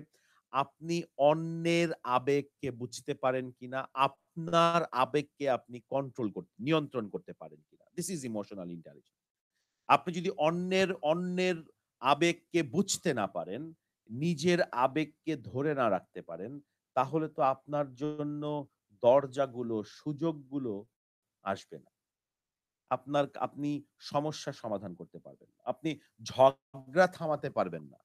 আপনি অন্যের আবেগকে বুঝতে পারেন কিনা আপনার আবেগকে আপনি কন্ট্রোল করতে নিয়ন্ত্রণ করতে পারেন কিনা দিস ইজ ইমোশনাল ইন্টেলিজেন্স আপনি যদি অন্যের অন্যের আবেগকে বুঝতে না পারেন নিজের আবেগকে ধরে না রাখতে পারেন তাহলে তো আপনার জন্য দরজাগুলো সুযোগগুলো আসবে না আপনার আপনি সমস্যা সমাধান করতে পারবেন আপনি ঝগড়া থামাতে পারবেন না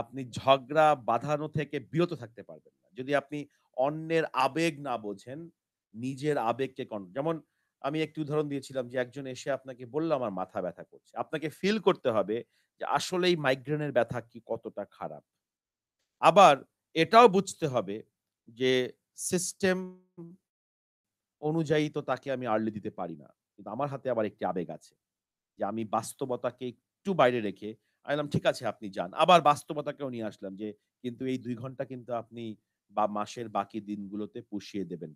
আপনি ঝগড়া বাঁধানো থেকে বিরত থাকতে পারবেন না যদি আপনি অন্যের আবেগ না বোঝেন নিজের আবেগকে কন যেমন আমি একটি উদাহরণ দিয়েছিলাম যে একজন এসে আপনাকে বললো আমার মাথা ব্যথা করছে আপনাকে ফিল করতে হবে যে আসলে এই মাইগ্রেনের ব্যথা কি কতটা খারাপ আবার এটাও বুঝতে হবে যে সিস্টেম অনুযায়ী তো তাকে আমি আর্লি দিতে পারি না কিন্তু আমার হাতে আবার একটি আবেগ আছে যে আমি বাস্তবতাকে একটু বাইরে রেখে আইলাম ঠিক আছে আপনি যান আবার বাস্তবতাকেও নিয়ে আসলাম যে কিন্তু এই দুই ঘন্টা কিন্তু আপনি বা মাসের বাকি দিনগুলোতে পুষিয়ে দেবেন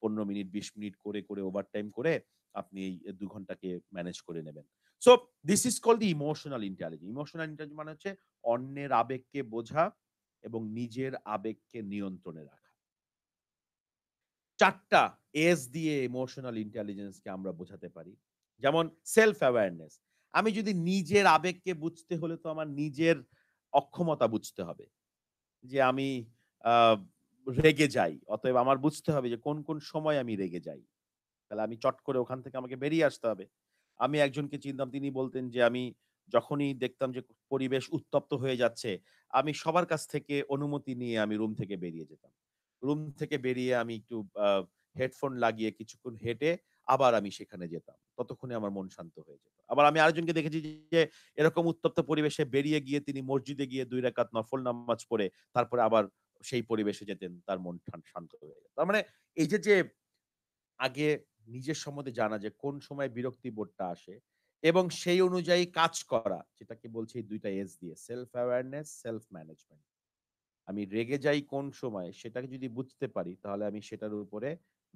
পনেরো মিনিট বিশ মিনিট করে করে ওভার টাইম করে আপনি এই দু ঘন্টাকে ম্যানেজ করে নেবেন so this is call the emotional intelligence emotional intelligence মানে হচ্ছে অন্যের আবেগকে বোঝা এবং নিজের আবেগকে নিয়ন্ত্রণে রাখা চারটা এস দিয়ে ইমোশনাল ইন্টেলিজেন্সকে আমরা বোঝাতে পারি যেমন সেলফ অ্যাওয়ারনেস আমি যদি নিজের আবেগকে বুঝতে হলে তো আমার নিজের অক্ষমতা বুঝতে হবে যে আমি রেগে যাই অতএব আমার বুঝতে হবে যে কোন কোন সময় আমি রেগে যাই তাহলে আমি চট করে ওখান থেকে আমাকে বেরিয়ে আসতে হবে আমি একজনকে চিনতাম তিনি বলতেন যে আমি যখনই দেখতাম যে পরিবেশ উত্তপ্ত হয়ে যাচ্ছে আমি সবার কাছ থেকে অনুমতি নিয়ে আমি রুম থেকে বেরিয়ে যেতাম রুম থেকে বেরিয়ে আমি একটু হেডফোন লাগিয়ে কিছুক্ষণ হেঁটে আবার আমি সেখানে যেতাম ততক্ষণে আমার মন শান্ত হয়ে যেত আবার আমি আরেকজনকে দেখেছি যে এরকম উত্তপ্ত পরিবেশে বেরিয়ে গিয়ে তিনি মসজিদে গিয়ে দুই রাকাত নফল নামাজ পড়ে তারপরে আবার সেই পরিবেশে যেতেন তার মন শান্ত হয়ে যেত তার মানে এই যে যে আগে নিজের সম্বন্ধে জানা যে কোন সময় বিরক্তি বোধটা আসে এবং সেই অনুযায়ী কাজ করা যেটাকে বলছে এই দুইটা এস দিয়ে সেলফ অ্যাওয়ারনেস সেলফ ম্যানেজমেন্ট আমি রেগে যাই কোন সময় সেটাকে যদি বুঝতে পারি তাহলে আমি সেটার উপরে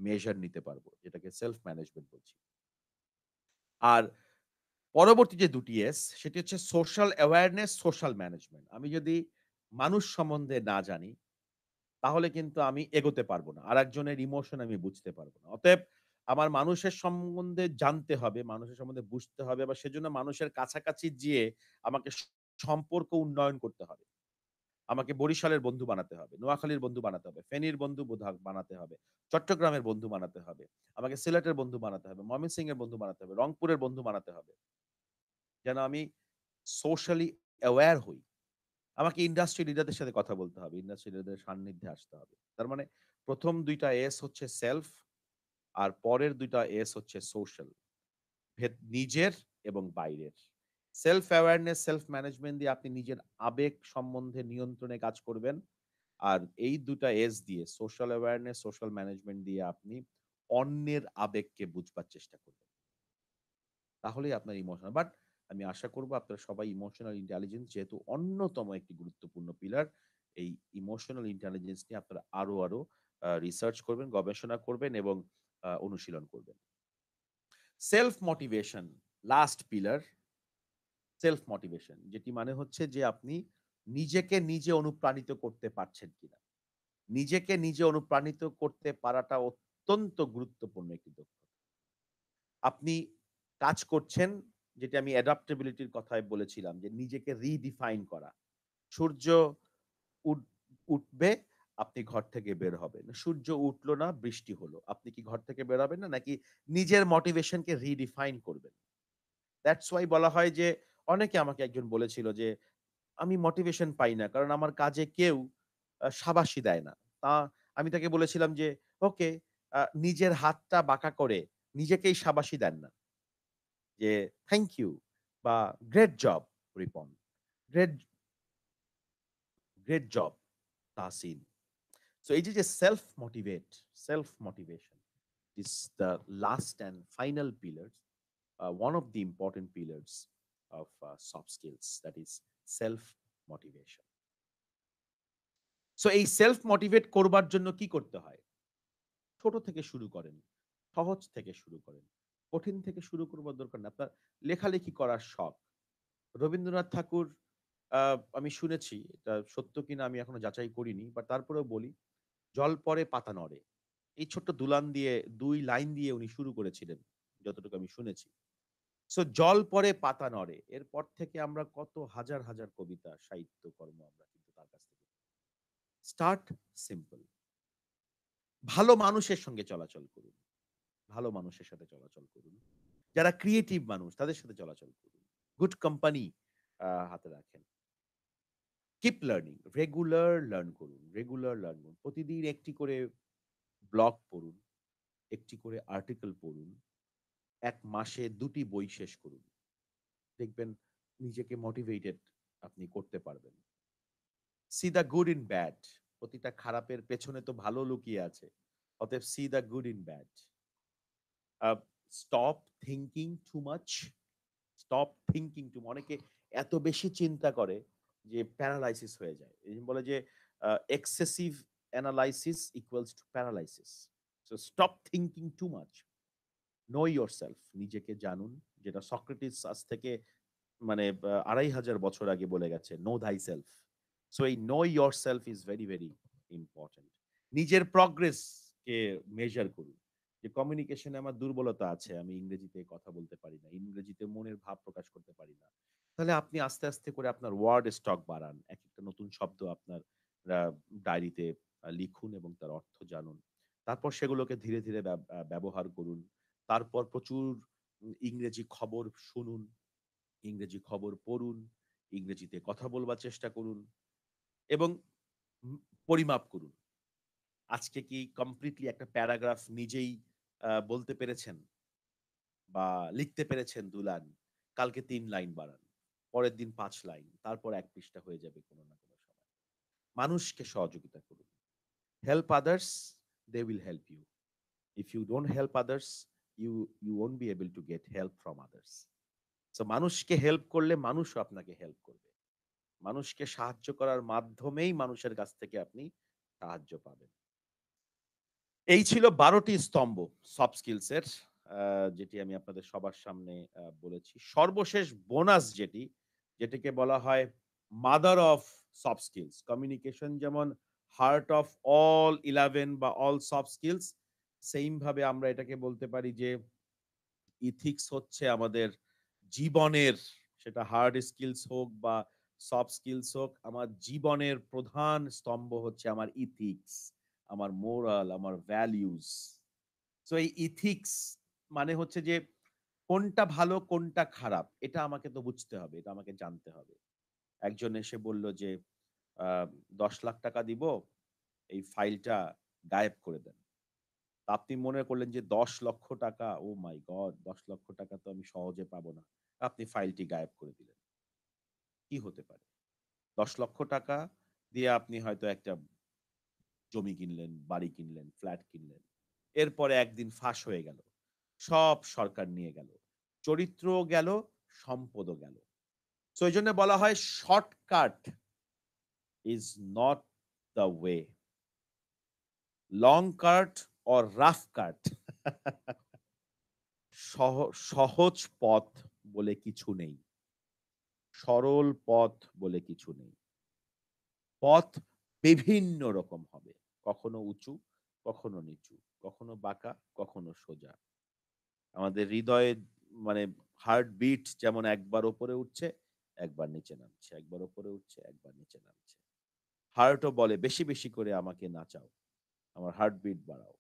মেজার নিতে পারবো যেটাকে সেলফ ম্যানেজমেন্ট বলছি আর পরবর্তী যে দুটি এস সেটি হচ্ছে সোশ্যাল অ্যাওয়ারনেস সোশ্যাল ম্যানেজমেন্ট আমি যদি মানুষ সম্বন্ধে না জানি তাহলে কিন্তু আমি এগোতে পারবো না আর একজনের ইমোশন আমি বুঝতে পারবো না অতএব আমার মানুষের সম্বন্ধে জানতে হবে মানুষের সম্বন্ধে বুঝতে হবে বা সেজন্য মানুষের কাছাকাছি গিয়ে আমাকে সম্পর্ক উন্নয়ন করতে হবে আমাকে বরিশালের বন্ধু বানাতে হবে নোয়াখালীর বন্ধু বানাতে হবে ফেনীর বন্ধু বানাতে হবে চট্টগ্রামের বন্ধু বানাতে হবে আমাকে সিলেটের বন্ধু বানাতে হবে ময়মনসিং এর বন্ধু বানাতে হবে রংপুরের বন্ধু বানাতে হবে যেন আমি সোশ্যালি অ্যাওয়্যার হই আমাকে ইন্ডাস্ট্রি লিডারদের সাথে কথা বলতে হবে ইন্ডাস্ট্রি লিডারদের সান্নিধ্যে আসতে হবে তার মানে প্রথম দুইটা এস হচ্ছে সেলফ আর পরের দুইটা এস হচ্ছে সোশ্যাল নিজের এবং বাইরের সেলফ অ্যাওয়ারনেস সেলফ ম্যানেজমেন্ট দিয়ে আপনি নিজের আবেগ সম্বন্ধে নিয়ন্ত্রণে কাজ করবেন আর এই দুটা এস দিয়ে সোশ্যাল অ্যাওয়ারনেস সোশ্যাল ম্যানেজমেন্ট দিয়ে আপনি অন্যের আবেগকে বুঝবার চেষ্টা করবেন তাহলেই আপনার ইমোশনাল বাট আমি আশা করব আপনারা সবাই ইমোশনাল ইন্টেলিজেন্স যেহেতু অন্যতম একটি গুরুত্বপূর্ণ পিলার এই ইমোশনাল ইন্টেলিজেন্স নিয়ে আপনারা আরো আরো রিসার্চ করবেন গবেষণা করবেন এবং অনুশীলন করবেন self motivation last pillar self motivation যেটি মানে হচ্ছে যে আপনি নিজেকে নিজে অনুপ্রাণিত করতে পারছেন কিনা নিজেকে নিজে অনুপ্রাণিত করতে পারাটা অত্যন্ত গুরুত্বপূর্ণ একটি দক্ষতা আপনি কাজ করছেন যেটি আমি অ্যাডাপ্টেবিলিটির কথায় বলেছিলাম যে নিজেকে রিডিফাইন করা সূর্য উঠবে আপনি ঘর থেকে বের হবেন সূর্য উঠল না বৃষ্টি হলো আপনি কি ঘর থেকে হবেন না নাকি নিজের মোটিভেশনকে রিডিফাইন করবেন দ্যাটস ওয়াই বলা হয় যে অনেকে আমাকে একজন বলেছিল যে আমি মোটিভেশন পাই না কারণ আমার কাজে কেউ সাবাসি দেয় না তা আমি তাকে বলেছিলাম যে ওকে নিজের হাতটা বাঁকা করে নিজেকেই সাবাসি দেন না যে থ্যাংক ইউ বা great job Ripon great great job Tasin So it is a self-motivate, self-motivation is the last and final pillar, uh, one of the important pillars of uh, soft skills, that is self-motivation. So এই self motivate করবার জন্য কি করতে হয় ছোট থেকে শুরু করেন সহজ থেকে শুরু করেন কঠিন থেকে শুরু করবার দরকার না আপনার লেখালেখি korar শখ Rabindranath Thakur, আমি শুনেছি এটা সত্য কিনা আমি এখনো যাচাই করিনি বা তারপরেও বলি জল পরে পাতা নড়ে এই ছোট্ট দুলান দিয়ে দুই লাইন দিয়ে উনি শুরু করেছিলেন যতটুকু আমি শুনেছি সো জল পরে পাতা নড়ে এরপর থেকে আমরা কত হাজার হাজার কবিতা সাহিত্য কর্ম আমরা কিন্তু তার কাছ থেকে স্টার্ট সিম্পল ভালো মানুষের সঙ্গে চলাচল করুন ভালো মানুষের সাথে চলাচল করুন যারা ক্রিয়েটিভ মানুষ তাদের সাথে চলাচল করুন গুড কোম্পানি হাতে রাখেন কিপ লার্নিং রেগুলার লার্ন করুন রেগুলার লার্ন করুন প্রতিদিন একটি করে ব্লগ পড়ুন একটি করে আর্টিকেল পড়ুন এক মাসে দুটি বই শেষ করুন দেখবেন নিজেকে মোটিভেটেড আপনি করতে পারবেন see the good in bad প্রতিটা খারাপের পেছনে তো ভালো লুকিয়ে আছে অতএব see the good in bad stop thinking too much stop thinking too অনেকে এত বেশি চিন্তা করে যে প্যারালাইসিস হয়ে যায় এই বলে যে excessive analysis equals to paralysis so stop thinking too much know yourself নিজেকে জানুন যেটা সক্রেটিস আজ থেকে মানে আড়াই হাজার বছর আগে বলে গেছে নো দাই সেলফ সো এই know yourself is very very important নিজের প্রগ্রেসকে মেজার করুন যে কমিউনিকেশনে আমার দুর্বলতা আছে আমি ইংরেজিতে কথা বলতে পারি না ইংরেজিতে মনের ভাব প্রকাশ করতে পারি না তাহলে আপনি আস্তে আস্তে করে আপনার ওয়ার্ড স্টক বাড়ান এক একটা নতুন শব্দ আপনার ডায়েরিতে লিখুন এবং তার অর্থ জানুন তারপর সেগুলোকে ধীরে ধীরে ব্যবহার করুন তারপর প্রচুর ইংরেজি খবর শুনুন ইংরেজি খবর পড়ুন ইংরেজিতে কথা বলবার চেষ্টা করুন এবং পরিমাপ করুন আজকে কি কমপ্লিটলি একটা প্যারাগ্রাফ নিজেই বলতে পেরেছেন বা লিখতে পেরেছেন দু লাইন কালকে তিন লাইন বাড়ান পরের দিন পাঁচ লাইন তারপর এক পৃষ্ঠা হয়ে যাবে কোনো না কোনো সময় মানুষকে সহযোগিতা করুন help others they will help you if you don't help others you you won't be able to get help from others so মানুষকে হেল্প করলে মানুষও আপনাকে হেল্প করবে মানুষকে সাহায্য করার মাধ্যমেই মানুষের কাছ থেকে আপনি সাহায্য পাবেন এই ছিল বারোটি স্তম্ভ সফট স্কিলসের যেটি আমি আপনাদের সবার সামনে বলেছি সর্বশেষ বোনাস যেটি যেটিকে বলা হয় mother of soft skills communication যেমন হার্ট অফ অল ইলেভেন বা অল সফট স্কিলস সেইমভাবে আমরা এটাকে বলতে পারি যে ইথিক্স হচ্ছে আমাদের জীবনের সেটা হার্ড স্কিলস হোক বা সফট স্কিলস হোক আমার জীবনের প্রধান স্তম্ভ হচ্ছে আমার ইথিক্স আমার মোরাল আমার ভ্যালিউস সো এই ইথিক্স মানে হচ্ছে যে কোনটা ভালো কোনটা খারাপ এটা আমাকে তো বুঝতে হবে এটা আমাকে জানতে হবে একজন এসে বলল যে দশ লাখ টাকা দিব এই ফাইলটা গায়েব করে দেন আপনি মনে করলেন যে দশ লক্ষ টাকা ও মাই গড দশ লক্ষ টাকা তো আমি সহজে পাবো না আপনি ফাইলটি গায়েব করে দিলেন কি হতে পারে দশ লক্ষ টাকা দিয়ে আপনি হয়তো একটা জমি কিনলেন বাড়ি কিনলেন ফ্ল্যাট কিনলেন এরপরে একদিন ফাঁস হয়ে গেল সব সরকার নিয়ে গেল চরিত্র গেল সম্পদ গেল সো এই জন্য বলা হয় shortcut is not the way long cut or rough cut সহজ পথ বলে কিছু নেই সরল পথ বলে কিছু নেই পথ বিভিন্ন রকম হবে কখনো উঁচু কখনো নিচু কখনো বাঁকা কখনো সোজা আমাদের হৃদয়ে মানে হার্ট বিট যেমন একবার ওপরে উঠছে একবার নিচে নামছে একবার ওপরে উঠছে একবার নিচে নামছে হার্টও বলে বেশি বেশি করে আমাকে নাচাও আমার হার্ট বিট বাড়াও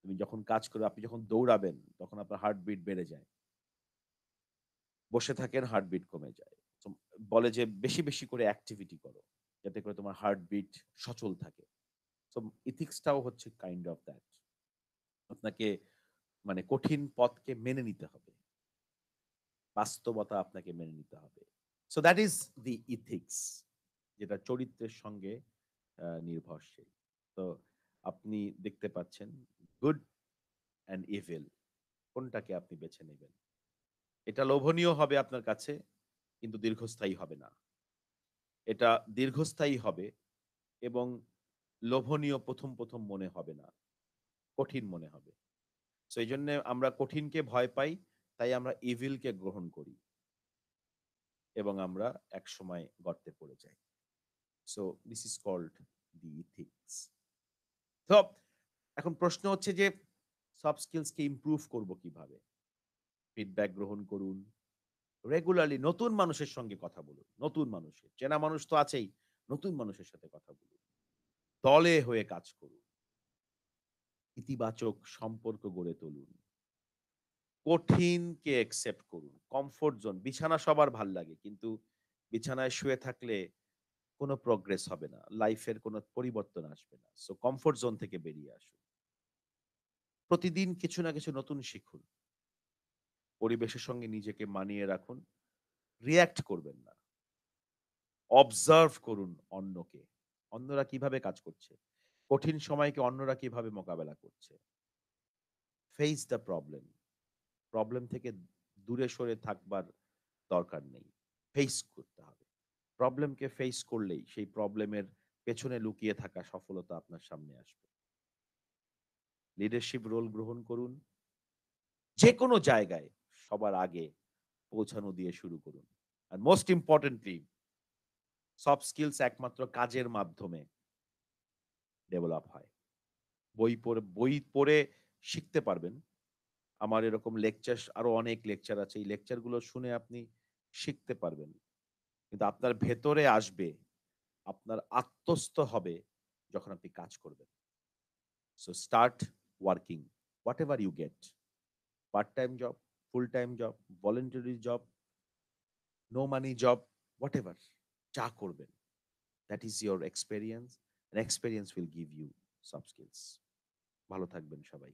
তুমি যখন কাজ করবে আপনি যখন দৌড়াবেন তখন আপনার হার্ট বিট বেড়ে যায় বসে থাকেন হার্ট বিট কমে যায় বলে যে বেশি বেশি করে অ্যাক্টিভিটি করো যাতে করে তোমার হার্ট বিট সচল থাকে সো ইথিক্সটাও হচ্ছে কাইন্ড অফ দ্যাট আপনাকে মানে কঠিন পথকে মেনে নিতে হবে বাস্তবতা আপনাকে মেনে নিতে হবে so that is the ethics যেটা চরিত্রের সঙ্গে নির্ভরশীল তো আপনি দেখতে পাচ্ছেন গুড অ্যান্ড ইভেল কোনটাকে আপনি বেছে নেবেন এটা লোভনীয় হবে আপনার কাছে কিন্তু দীর্ঘস্থায়ী হবে না এটা দীর্ঘস্থায়ী হবে এবং লোভনীয় প্রথম প্রথম মনে হবে না কঠিন মনে হবে সো এই জন্য আমরা কঠিনকে ভয় পাই তাই আমরা ইভিলকে গ্রহণ করি এবং আমরা এক সময় গর্তে পড়ে যাই so this is called the ethics তো এখন প্রশ্ন হচ্ছে যে সব স্কিলসকে ইমপ্রুভ করব কিভাবে ফিডব্যাক গ্রহণ করুন রেগুলারলি নতুন মানুষের সঙ্গে কথা বলুন নতুন মানুষের চেনা মানুষ তো আছেই নতুন মানুষের সাথে কথা বলুন দলে হয়ে কাজ করুন ইতিবাচক সম্পর্ক গড়ে তুলুন কঠিনকে একসেপ্ট করুন কমফোর্ট জোন বিছানা সবার ভাল লাগে কিন্তু বিছানায় শুয়ে থাকলে কোনো প্রগ্রেস হবে না লাইফের কোনো পরিবর্তন আসবে না সো কমফোর্ট জোন থেকে বেরিয়ে আসুন প্রতিদিন কিছু না কিছু নতুন শিখুন পরিবেশের সঙ্গে নিজেকে মানিয়ে রাখুন রিয়্যাক্ট করবেন না অবজার্ভ করুন অন্যকে অন্যরা কিভাবে কাজ করছে কঠিন সময়কে অন্যরা কিভাবে মোকাবেলা করছে ফেস দ্য প্রবলেম প্রবলেম থেকে দূরে সরে থাকবার দরকার নেই ফেস করতে হবে প্রবলেমকে ফেস করলেই সেই প্রবলেমের পেছনে লুকিয়ে থাকা সফলতা আপনার সামনে আসবে লিডারশিপ রোল গ্রহণ করুন যে কোনো জায়গায় সবার আগে পৌঁছানো দিয়ে শুরু করুন আর মোস্ট ইম্পর্টেন্টলি সফট স্কিলস একমাত্র কাজের মাধ্যমে ডেভেলপ হয় বই পড়ে বই পড়ে শিখতে পারবেন আমার এরকম লেকচার আরো অনেক লেকচার আছে এই লেকচারগুলো শুনে আপনি শিখতে পারবেন কিন্তু আপনার ভেতরে আসবে আপনার আত্মস্থ হবে যখন আপনি কাজ করবেন so start working whatever you get part time job full time job voluntary job no money job whatever যা করবেন that is your experience and experience will give you soft skills ভালো থাকবেন সবাই